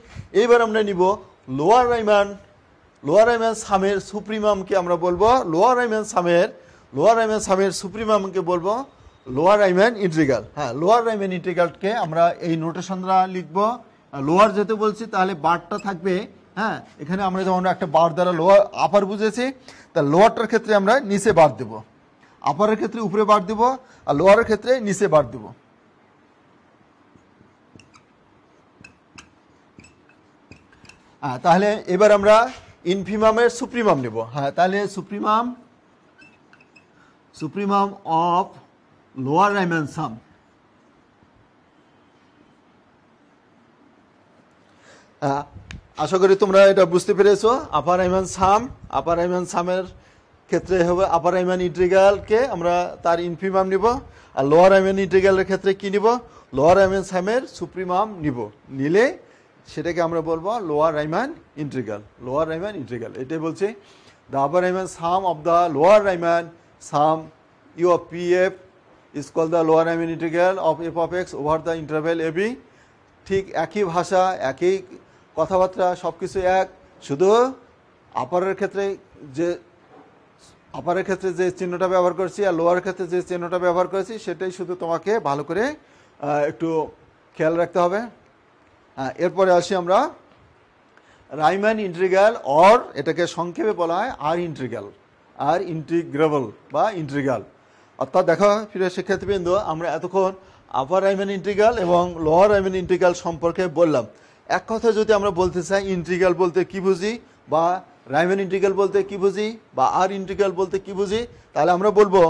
এইবার আমরা নিব লোয়ার রাইমান লোয়ার রাইমান সামের সুপ্রিমামকে আমরা বলবো লোয়ার রাইমান সামের লোয়ার রাইমান সামের সুপ্রিমামকে বলবো লোয়ার রাইমান ইন্ট্রিগাল হ্যাঁ লোয়ার রাইমান ইন্ট্রিগালকে আমরা এই নোটেশনরা লিখবো লোয়ার যেতে বলছি তাহলে বারটা থাকবে হ্যাঁ এখানে আমরা যেমন একটা বার দ্বারা লোয়ার আপার বুঝেছি তা লোয়ারটার ক্ষেত্রে আমরা নিচে বার দেব আপারের ক্ষেত্রে উপরে বার দেব আর লোয়ারের ক্ষেত্রে নিচে বার দেব হ্যাঁ তাহলে এবার আমরা ইনফিমামের সুপ্রিমাম নেব হ্যাঁ তাহলে supremum supremum of lower Riemann sum আশা করি তোমরা এটা বুঝতে পেরেছো আপার আইমান সাম আপার আইমান সামের ক্ষেত্রে হবে আপার আইমান ইন্টিগ্রালকে আমরা তার ইনফিমাম নিব আর লোয়ার আইমান ইন্টিগ্রালের ক্ষেত্রে কি নিব লোয়ার আইমান সামের সুপ্রিমাম নিব নিলে সেটাকে আমরা বলবো lower Riemann integral lower Riemann integral এটাই বলছে the upper Riemann sum of the lower Riemann sum U of P f is call the lower Riemann integral of f of x over the interval a b ঠিক একই ভাষা একই কথাবার্তা সব এক শুধু আপারের ক্ষেত্রে যে আপারের ক্ষেত্রে যে চিহ্নটা ব্যবহার করেছি আর লোয়ার ক্ষেত্রে যে চিহ্নটা ব্যবহার করেছি সেটাই শুধু তোমাকে ভালো করে একটু খেয়াল রাখতে হবে হ্যাঁ এরপরে আসি আমরা রাইম্যান ইন্ট্রিগ্যাল অর এটাকে সংক্ষেপে বলা হয় আর ইন্ট্রিগ্যাল আর ইন্ট্রিগ্রেবল বা ইন্ট্রিগ্যাল অর্থাৎ দেখো ফিরে শিক্ষার্থীবৃন্দ আমরা এতক্ষণ আপার রাইম্যান ইন্ট্রিগাল এবং লোয়ার রাইম্যান ইন্ট্রিগাল সম্পর্কে বললাম এক কথা যদি আমরা বলতে চাই ইন্টিগ্রাল বলতে কি বুঝি বা রাইমেন ইন্টিগ্রাল বলতে কি বুঝি বা আর ইন্টিগ্রাল বলতে কি বুঝি তাহলে আমরা বলবো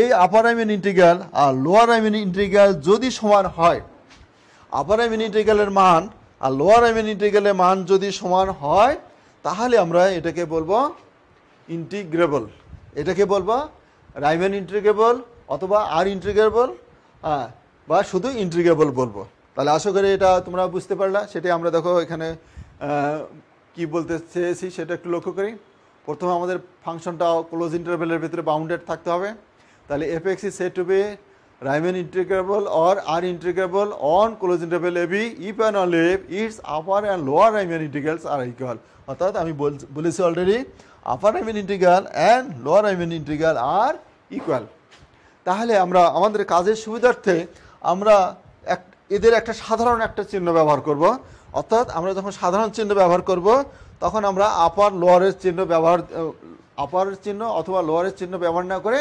এই আপার রাইমেন ইন্টিগ্রাল আর লোয়ার রাইমেন ইন্টিগ্রাল যদি সমান হয় আপার রাইমেন ইন্টিগ্রালের মান আর লোয়ার রাইমেন ইন্টিগ্রালের মান যদি সমান হয় তাহলে আমরা এটাকে বলবো ইন্টিগ্রেবল এটাকে বলবো রাইমেন ইন্টিগ্রেবল অথবা আর ইন্টিগ্রেবল বা শুধু ইন্টিগ্রেবল বলবো তাহলে আশা করি এটা তোমরা বুঝতে পারলা সেটাই আমরা দেখো এখানে কি বলতে চেয়েছি সেটা একটু লক্ষ্য করি প্রথমে আমাদের ফাংশনটা ক্লোজ ইন্টারভেলের ভিতরে বাউন্ডেড থাকতে হবে তাহলে f x is set to be Riemann integrable or R integrable on close interval a b if and only if its upper and lower Riemann integrals are equal অর্থাৎ আমি বলেছি already upper Riemann integral and lower Riemann integral are equal তাহলে আমরা আমাদের কাজের সুবিধার্থে আমরা এদের একটা সাধারণ একটা চিহ্ন ব্যবহার করব। অর্থাৎ আমরা যখন সাধারণ চিহ্ন ব্যবহার করব তখন আমরা আপার লোয়ারের চিহ্ন ব্যবহার আপারের চিহ্ন অথবা লোয়ারের চিহ্ন ব্যবহার না করে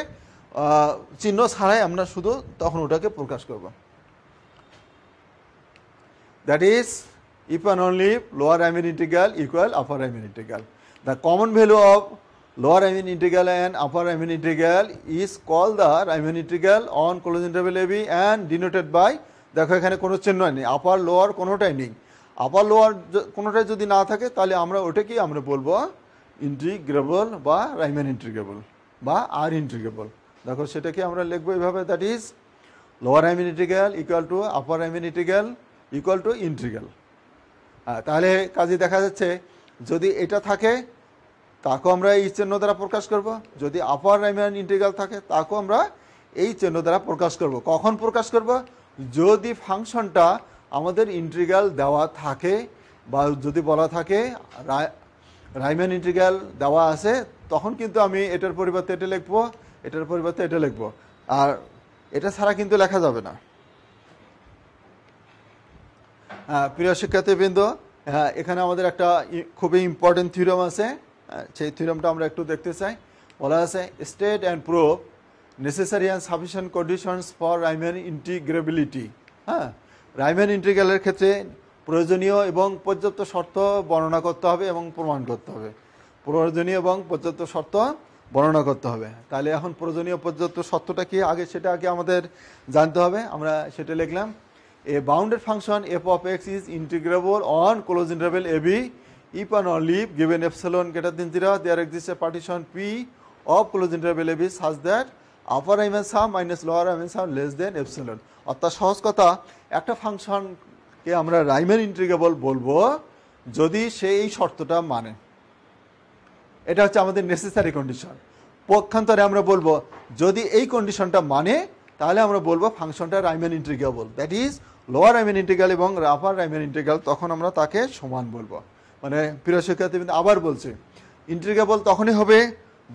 চিহ্ন ছাড়াই আমরা শুধু তখন ওটাকে প্রকাশ করব that is if and only lower Riemann integral equal upper Riemann integral the common value of lower Riemann integral and upper Riemann integral is call the Riemann integral on closed interval a b and denoted by দেখো এখানে কোনো চিহ্ন নেই upper lower কোনোটাই নেই upper lower কোনোটাই যদি না থাকে তাহলে আমরা ওটাকেই আমরা বলবো ইন্টিগ্রেবল বা রাইম্যান ইন্টিগ্রেবল বা আর ইন্টিগ্রেবল দেখো সেটাকে আমরা লিখবো এইভাবে that is lower Riemann integral equal to upper Riemann integral equal to integral তাহলে কাজে দেখা যাচ্ছে যদি এটা থাকে তাকেও আমরা এই চিহ্ন দ্বারা প্রকাশ করব যদি আপার রাইম্যান ইন্টিগ্রাল থাকে তাকেও আমরা এই চিহ্ন দ্বারা প্রকাশ করব কখন প্রকাশ করব যদি ফাংশনটা আমাদের ইন্টিগ্রাল দেওয়া থাকে বা যদি বলা থাকে রাইম্যান ইন্টিগ্রাল দেওয়া আছে তখন কিন্তু আমি এটার পরিবর্তে এটা লিখবো এটার পরিবর্তে এটা লিখবো আর এটা ছাড়া কিন্তু লেখা যাবে না হ্যাঁ, প্রিয় শিক্ষার্থীবৃন্দ হ্যাঁ, এখানে আমাদের একটা খুবই ইম্পর্টেন্ট থিওরাম আছে হ্যাঁ, সেই থিওরামটা আমরা একটু দেখতে চাই বলা আছে state and proof necessary and sufficient conditions for Riemann integrability হ্যাঁ রাইম্যান ইন্টিগ্রালের ক্ষেত্রে প্রয়োজনীয় এবং পর্যাপ্ত শর্ত বর্ণনা করতে হবে এবং প্রমাণ করতে হবে প্রয়োজনীয় এবং পর্যাপ্ত শর্ত বর্ণনা করতে হবে তাহলে এখন প্রয়োজনীয় পর্যাপ্ত শর্তটা কি আগে সেটা আগে আমাদের জানতে হবে আমরা সেটা লিখলাম a bounded function f of x is integrable on close interval A b if an live given epsilon greater than zero there exist a partition p of close interval A b such that upper Riemann sum minus lower Riemann sum less than epsilon অর্থাৎ সহজ কথা একটা ফাংশনকে আমরা রাইমের integrable বলবো যদি সে এই শর্তটা মানে এটা হচ্ছে আমাদের নেসেসারি কন্ডিশন পক্ষান্তরে আমরা বলবো যদি এই কন্ডিশনটা মানে তাহলে আমরা বলবো ফাংশনটা Riemann integrable that is lower Riemann integral এবং আপার রাইমেন ইন্টিগ্রাল তখন আমরা তাকে সমান বলবো মানে প্রিয় শিক্ষার্থী আবার বলছে ইন্টিগ্রেবল তখনই হবে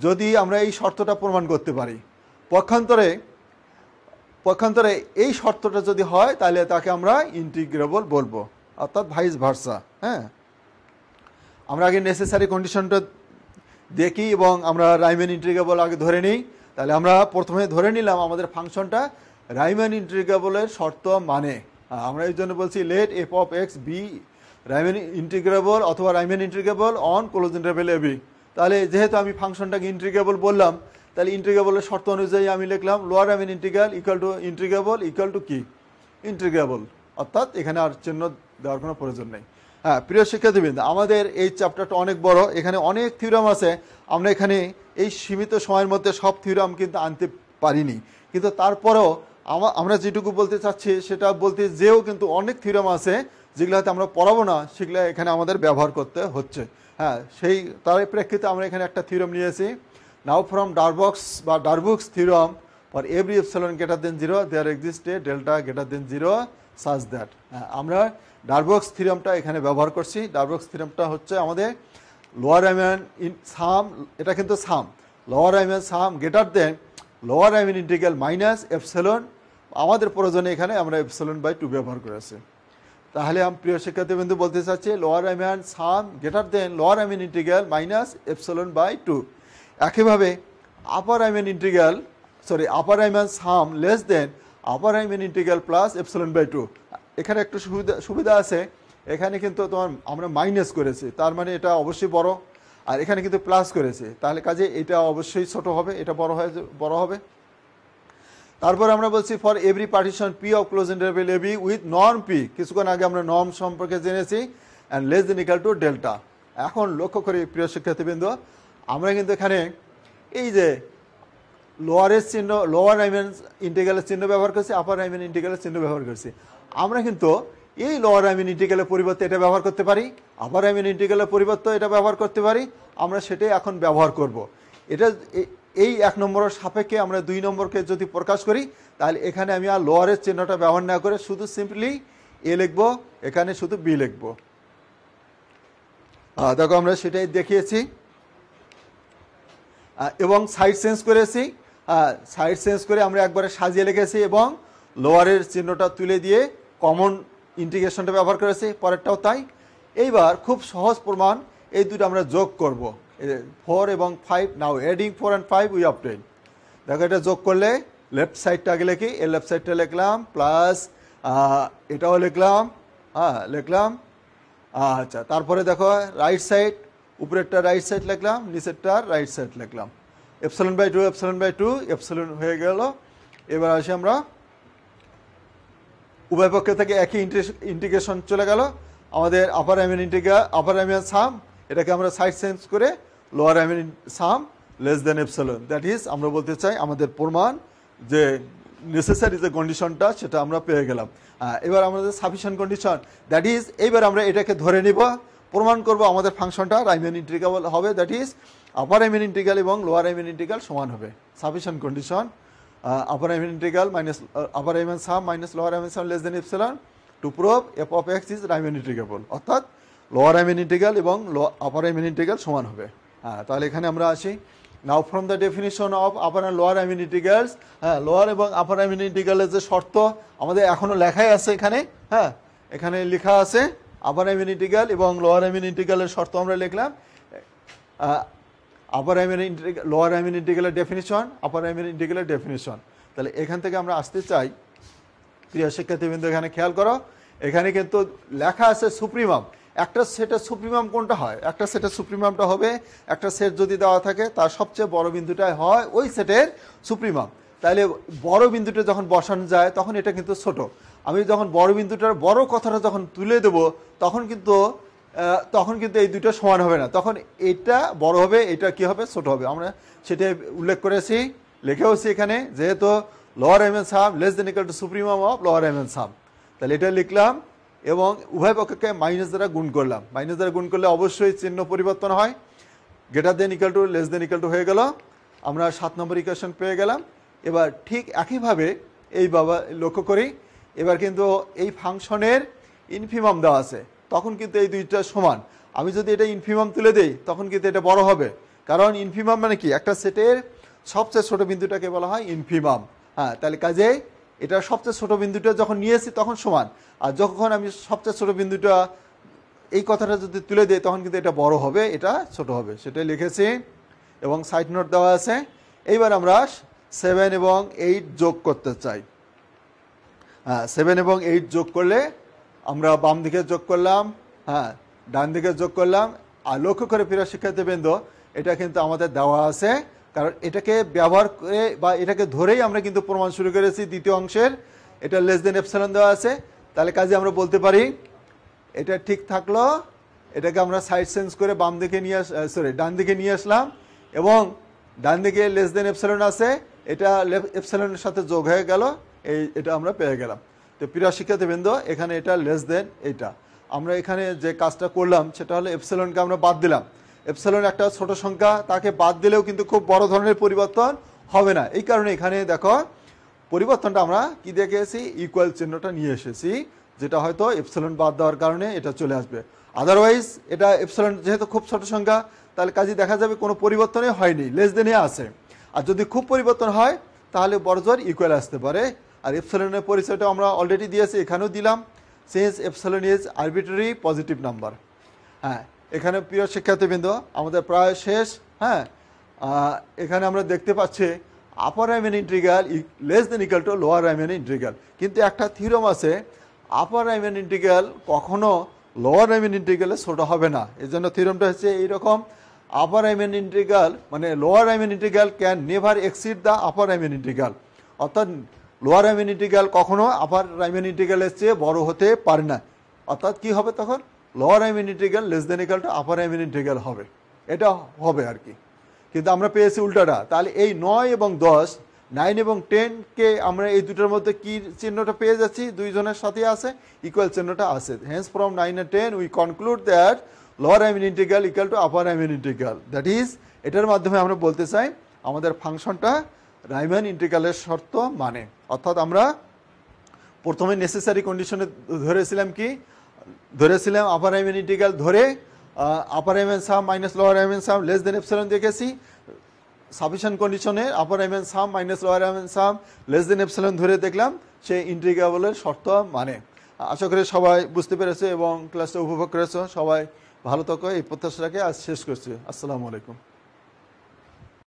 যদি আমরা এই শর্তটা প্রমাণ করতে পারি পক্ষান্তরে পক্ষান্তরে এই শর্তটা যদি হয় তাহলে তাকে আমরা ইন্টিগ্রেবল বলবো অর্থাৎ ভাইস ভার্সা হ্যাঁ আমরা আগে নেসেসারি কন্ডিশনটা দেখি এবং আমরা রাইমেন ইন্টিগ্রেবল আগে ধরে নিই তাহলে আমরা প্রথমে ধরে নিলাম আমাদের ফাংশনটা রাইমেন ইন্টিগ্রেবলের শর্ত মানে আমরা এই জন্য বলছি let f of x be Riemann integrable অথবা Riemann integrable on close interval a b তাহলে যেহেতু আমি ফাংশনটাকে ইন্টিগ্রেবল বললাম তাহলে ইন্টিগ্রেবলের শর্ত অনুযায়ী আমি লিখলাম lower Riemann integral equal to integrable equal to কি ইন্টিগ্রেবল অর্থাৎ এখানে আর চিহ্ন দেওয়ার কোনো প্রয়োজন নেই হ্যাঁ প্রিয় শিক্ষার্থীবৃন্দ আমাদের এই চ্যাপ্টারটা অনেক বড় এখানে অনেক থিওরাম আছে আমরা এখানে এই সীমিত সময়ের মধ্যে সব থিওরাম কিন্তু আনতে পারিনি কিন্তু তারপরেও আমরা যেটুকু বলতে চাচ্ছি সেটা বলতে যেও কিন্তু অনেক থিওরাম আছে যেগুলো হয়তো আমরা পড়াবো না সেগুলো এখানে আমাদের ব্যবহার করতে হচ্ছে হ্যাঁ সেই তার প্রেক্ষিতে আমরা এখানে একটা থিওরাম নিয়েছি নাও ফ্রম ডারবক্স বা Darbox theorem for every epsilon greater than 0 there exists delta delta than zero 0 that হ্যাঁ আমরা Darbox থিওরামটা এখানে ব্যবহার করছি Darbox থিরমটা হচ্ছে আমাদের লোয়ার অ্যামেন ইন সাম এটা কিন্তু sum lower Riemann sum greater than lower Riemann integral minus epsilon আমাদের প্রয়োজনে এখানে আমরা এপসেলন বাই টু ব্যবহার করেছি তাহলে আমি প্রিয় শিক্ষার্থী শিক্ষার্থীবৃন্দু বলতে চাচ্ছি lower Riemann sum greater than lower Riemann integral minus epsilon by two একইভাবে upper Riemann integral sorry upper Riemann sum less than upper Riemann integral plus epsilon by two এখানে একটা সুবিধা সুবিধা আছে এখানে কিন্তু তোমার আমরা মাইনাস করেছি তার মানে এটা অবশ্যই বড় আর এখানে কিন্তু প্লাস করেছে তাহলে কাজে এটা অবশ্যই ছোট হবে এটা বড় হয়ে বড় হবে তারপর আমরা বলছি for every partition p of close interval A b with norm p কিছুক্ষণ আগে আমরা নর্ম সম্পর্কে জেনেছি and less than equal to delta এখন লক্ষ্য করি প্রিয় শিক্ষার্থীবৃন্দ আমরা কিন্তু এখানে এই যে লোয়ারের চিহ্ন লোয়ার রাইমেন ইন্টিগ্রালের চিহ্ন ব্যবহার করছি আপার রাইমেন ইন্টিগ্রালের চিহ্ন ব্যবহার করছি আমরা কিন্তু এই লোয়ার রাইমেন ইন্টিগ্রালের পরিবর্তে এটা ব্যবহার করতে পারি আপার রাইমেন ইন্টিগ্রালের পরিবর্তে এটা ব্যবহার করতে পারি আমরা সেটাই এখন ব্যবহার করব। এটা এই এক নম্বরের সাপেক্ষে আমরা দুই নম্বরকে যদি প্রকাশ করি তাহলে এখানে আমি আর লোয়ারের চিহ্নটা ব্যবহার না করে শুধু সিম্পলি এ লিখবো এখানে শুধু বি লিখবো দেখো আমরা সেটাই দেখিয়েছি এবং সাইড চেঞ্জ করেছি সাইড চেঞ্জ করে আমরা একবারে সাজিয়ে লিখেছি এবং লোয়ারের চিহ্নটা তুলে দিয়ে কমন ইন্টিগ্রেশনটা ব্যবহার করেছি পরেরটাও তাই এইবার খুব সহজ প্রমাণ এই দুটো আমরা যোগ করব ফোর এবং five now adding four and five we obtain দেখো এটা যোগ করলে লেফট সাইডটা আগে লেখি এই লেফট সাইডটা লিখলাম প্লাস এটাও লিখলাম হ্যাঁ লিখলাম আচ্ছা তারপরে দেখো রাইট সাইড উপরেরটা রাইট সাইড লাগলাম নিচেরটা রাইট সাইড লাগলাম epsilon by two epsilon by two epsilon হয়ে গেল এবার আসি আমরা উভয় পক্ষে থেকে একই ইন্টিগ্রেশন চলে গেল আমাদের আপার অ্যামিন ইন্টিগ্রা আপার অ্যামিয়ান সাম এটাকে আমরা সাইড চেঞ্জ করে লোয়ার অ্যামিন sum less than epsilon that is আমরা বলতে চাই আমাদের প্রমাণ যে নেসেসারি যে কন্ডিশনটা সেটা আমরা পেয়ে গেলাম এবার আমাদের সাফিসিয়েন্ট কন্ডিশন দ্যাট ইজ এইবার আমরা এটাকে ধরে নিব প্রমাণ করব আমাদের ফাংশনটা রাইমেন ইন্টিগ্রাল হবে that is upper Riemann integral এবং লোয়ার রাইমেন ইন্টিগ্রাল সমান হবে sufficient condition upper Riemann integral minus upper Riemann sum minus lower Riemann sum less than epsilon to prove f of x is Riemann integrable অর্থাৎ lower Riemann integral এবং upper Riemann integral সমান হবে হ্যাঁ তাহলে এখানে আমরা আসি now from the definition of upper and lower Riemann integrals হ্যাঁ লোয়ার এবং আপার রাইমেন ইন্টিগ্রালের যে শর্ত আমাদের এখনও লেখাই আছে এখানে হ্যাঁ এখানে লেখা আছে আপার অ্যামিনিটিক্যাল এবং লোয়ার অ্যামিনিটিক্যালের শর্ত আমরা লিখলাম আপার অ্যামিনিটিক্যাল লোয়ার অ্যামিনিটিক্যালের ডেফিনিশন আপার অ্যামিনিটিক্যালের ডেফিনিশন তাহলে এখান থেকে আমরা আসতে চাই প্রিয় শিক্ষার্থীবৃন্দ এখানে খেয়াল করো এখানে কিন্তু লেখা আছে সুপ্রিমাম একটা সেটের সুপ্রিমাম কোনটা হয় একটা সেটের সুপ্রিমামটা হবে একটা সেট যদি দেওয়া থাকে তার সবচেয়ে বড় বিন্দুটাই হয় ওই সেটের সুপ্রিমাম তাহলে বড় বিন্দুটা যখন বসানো যায় তখন এটা কিন্তু ছোট আমি যখন বড় বিন্দুটার বড় কথাটা যখন তুলে দেব তখন কিন্তু তখন কিন্তু এই দুটো সমান হবে না তখন এটা বড় হবে এটা কি হবে ছোট হবে আমরা সেটা উল্লেখ করেছি লিখেওছি এখানে যেহেতু lower M N sum less than equal to supremum of lower M N sum তাহলে এটা লিখলাম এবং উভয় পক্ষকে মাইনাস দ্বারা গুণ করলাম মাইনাস দ্বারা গুণ করলে অবশ্যই চিহ্ন পরিবর্তন হয় greater than equal to less than equal to হয়ে গেল আমরা সাত নম্বর ইকুয়েশন পেয়ে গেলাম এবার ঠিক একইভাবে এই বাবা লক্ষ্য করি এবার কিন্তু এই ফাংশনের ইনফিমাম দেওয়া আছে তখন কিন্তু এই দুইটা সমান আমি যদি এটা ইনফিমাম তুলে দেই তখন কিন্তু এটা বড় হবে কারণ ইনফিমাম মানে কি একটা সেটের সবচেয়ে ছোট বিন্দুটাকে বলা হয় ইনফিমাম হ্যাঁ তাহলে কাজে এটা সবচেয়ে ছোট বিন্দুটা যখন নিয়েছি তখন সমান আর যখন আমি সবচেয়ে ছোট বিন্দুটা এই কথাটা যদি তুলে দেয় তখন কিন্তু এটা বড় হবে এটা ছোট হবে সেটাই লিখেছি এবং সাইড নোট দেওয়া আছে এইবার আমরা সেভেন এবং এইট যোগ করতে চাই হ্যাঁ সেভেন এবং এইট যোগ করলে আমরা বাম দিকে যোগ করলাম হ্যাঁ ডান দিকে যোগ করলাম আর লক্ষ্য করে প্রিয় শিক্ষার্থীবৃন্দ এটা কিন্তু আমাদের দেওয়া আছে কারণ এটাকে ব্যবহার করে বা এটাকে ধরেই আমরা কিন্তু প্রমাণ শুরু করেছি দ্বিতীয় অংশের এটা লেস দেন এফসেলন দেওয়া আছে তাহলে কাজে আমরা বলতে পারি এটা ঠিক থাকলো এটাকে আমরা সাইড সেন্স করে বাম দিকে নিয়ে আস সরি ডান দিকে নিয়ে আসলাম এবং ডান দিকে লেস দেন এফসেলন আছে এটা এফসেলনের সাথে যোগ হয়ে গেল এই এটা আমরা পেয়ে গেলাম তো প্রিয় শিক্ষার্থীবৃন্দ এখানে এটা লেস দেন এটা আমরা এখানে যে কাজটা করলাম সেটা হলো এফসেলনকে আমরা বাদ দিলাম এফসেলন একটা ছোট সংখ্যা তাকে বাদ দিলেও কিন্তু খুব বড় ধরনের পরিবর্তন হবে না এই কারণে এখানে দেখো পরিবর্তনটা আমরা কি এসেছি ইকুয়াল চিহ্নটা নিয়ে এসেছি যেটা হয়তো এফসেলন বাদ দেওয়ার কারণে এটা চলে আসবে আদারওয়াইজ এটা এফসেলন যেহেতু খুব ছোট সংখ্যা তাহলে কাজে দেখা যাবে কোনো পরিবর্তনই হয়নি লেস দেনে আছে আর যদি খুব পরিবর্তন হয় তাহলে বড় জোর ইকুয়াল আসতে পারে আর এফসেলনের পরিচয়টা আমরা অলরেডি দিয়েছি এখানেও দিলাম since epsilon is arbitrary positive number হ্যাঁ এখানে প্রিয় শিক্ষার্থীবৃন্দ আমাদের প্রায় শেষ হ্যাঁ এখানে আমরা দেখতে পাচ্ছি আপার রাইমেন ই less than equal to lower Riemann integral কিন্তু একটা থিরম আছে আপার রাইমেন ইন্ট্রিগাল কখনও লোয়ার রাইমেন ইন্ট্রিগালে ছোটো হবে না এর জন্য থিরমটা হচ্ছে এইরকম আপার রাইমেন ইন্ট্রিগাল মানে lower Riemann integral can never exceed the upper Riemann integral অর্থাৎ লোয়ার অ্যামিউনিটিক্যাল কখনও আপার অ্যামিউনিটিক্যালের চেয়ে বড় হতে পারে না অর্থাৎ কি হবে তখন লোয়ার অ্যামিউনিটিক্যাল less than equal to upper অ্যামিউনিটিক্যাল হবে এটা হবে আর কি কিন্তু আমরা পেয়েছি উল্টাটা তাহলে এই নয় এবং দশ নাইন এবং টেনকে আমরা এই দুটোর মধ্যে কি চিহ্নটা পেয়ে যাচ্ছি দুইজনের সাথে আছে ইকুয়াল চিহ্নটা আছে hence from nine a ten we conclude that lower অ্যামিউনিটিক্যাল ইকুয়াল টু আপার অ্যামিউনিটিক্যাল দ্যাট ইজ এটার মাধ্যমে আমরা বলতে চাই আমাদের ফাংশনটা রাইম্যান ইন্টিগ্রালের শর্ত মানে অর্থাৎ আমরা প্রথমে নেসেসারি কন্ডিশনে ধরেছিলাম কি ধরেছিলাম আপার রাইমান ইন্টিগ্রাল ধরে upper Riemann sum minus lower Riemann sum less than epsilon দেখেছি সাফিসিয়েন্ট কন্ডিশনে upper Riemann sum minus lower Riemann sum less than epsilon ধরে দেখলাম সে ইন্টিগ্রাবলের শর্ত মানে আশা করি সবাই বুঝতে পেরেছে এবং ক্লাসটা উপভোগ করেছে সবাই ভালো থাকো এই প্রত্যাশাটাকে আজ শেষ করছি আসসালামু আলাইকুম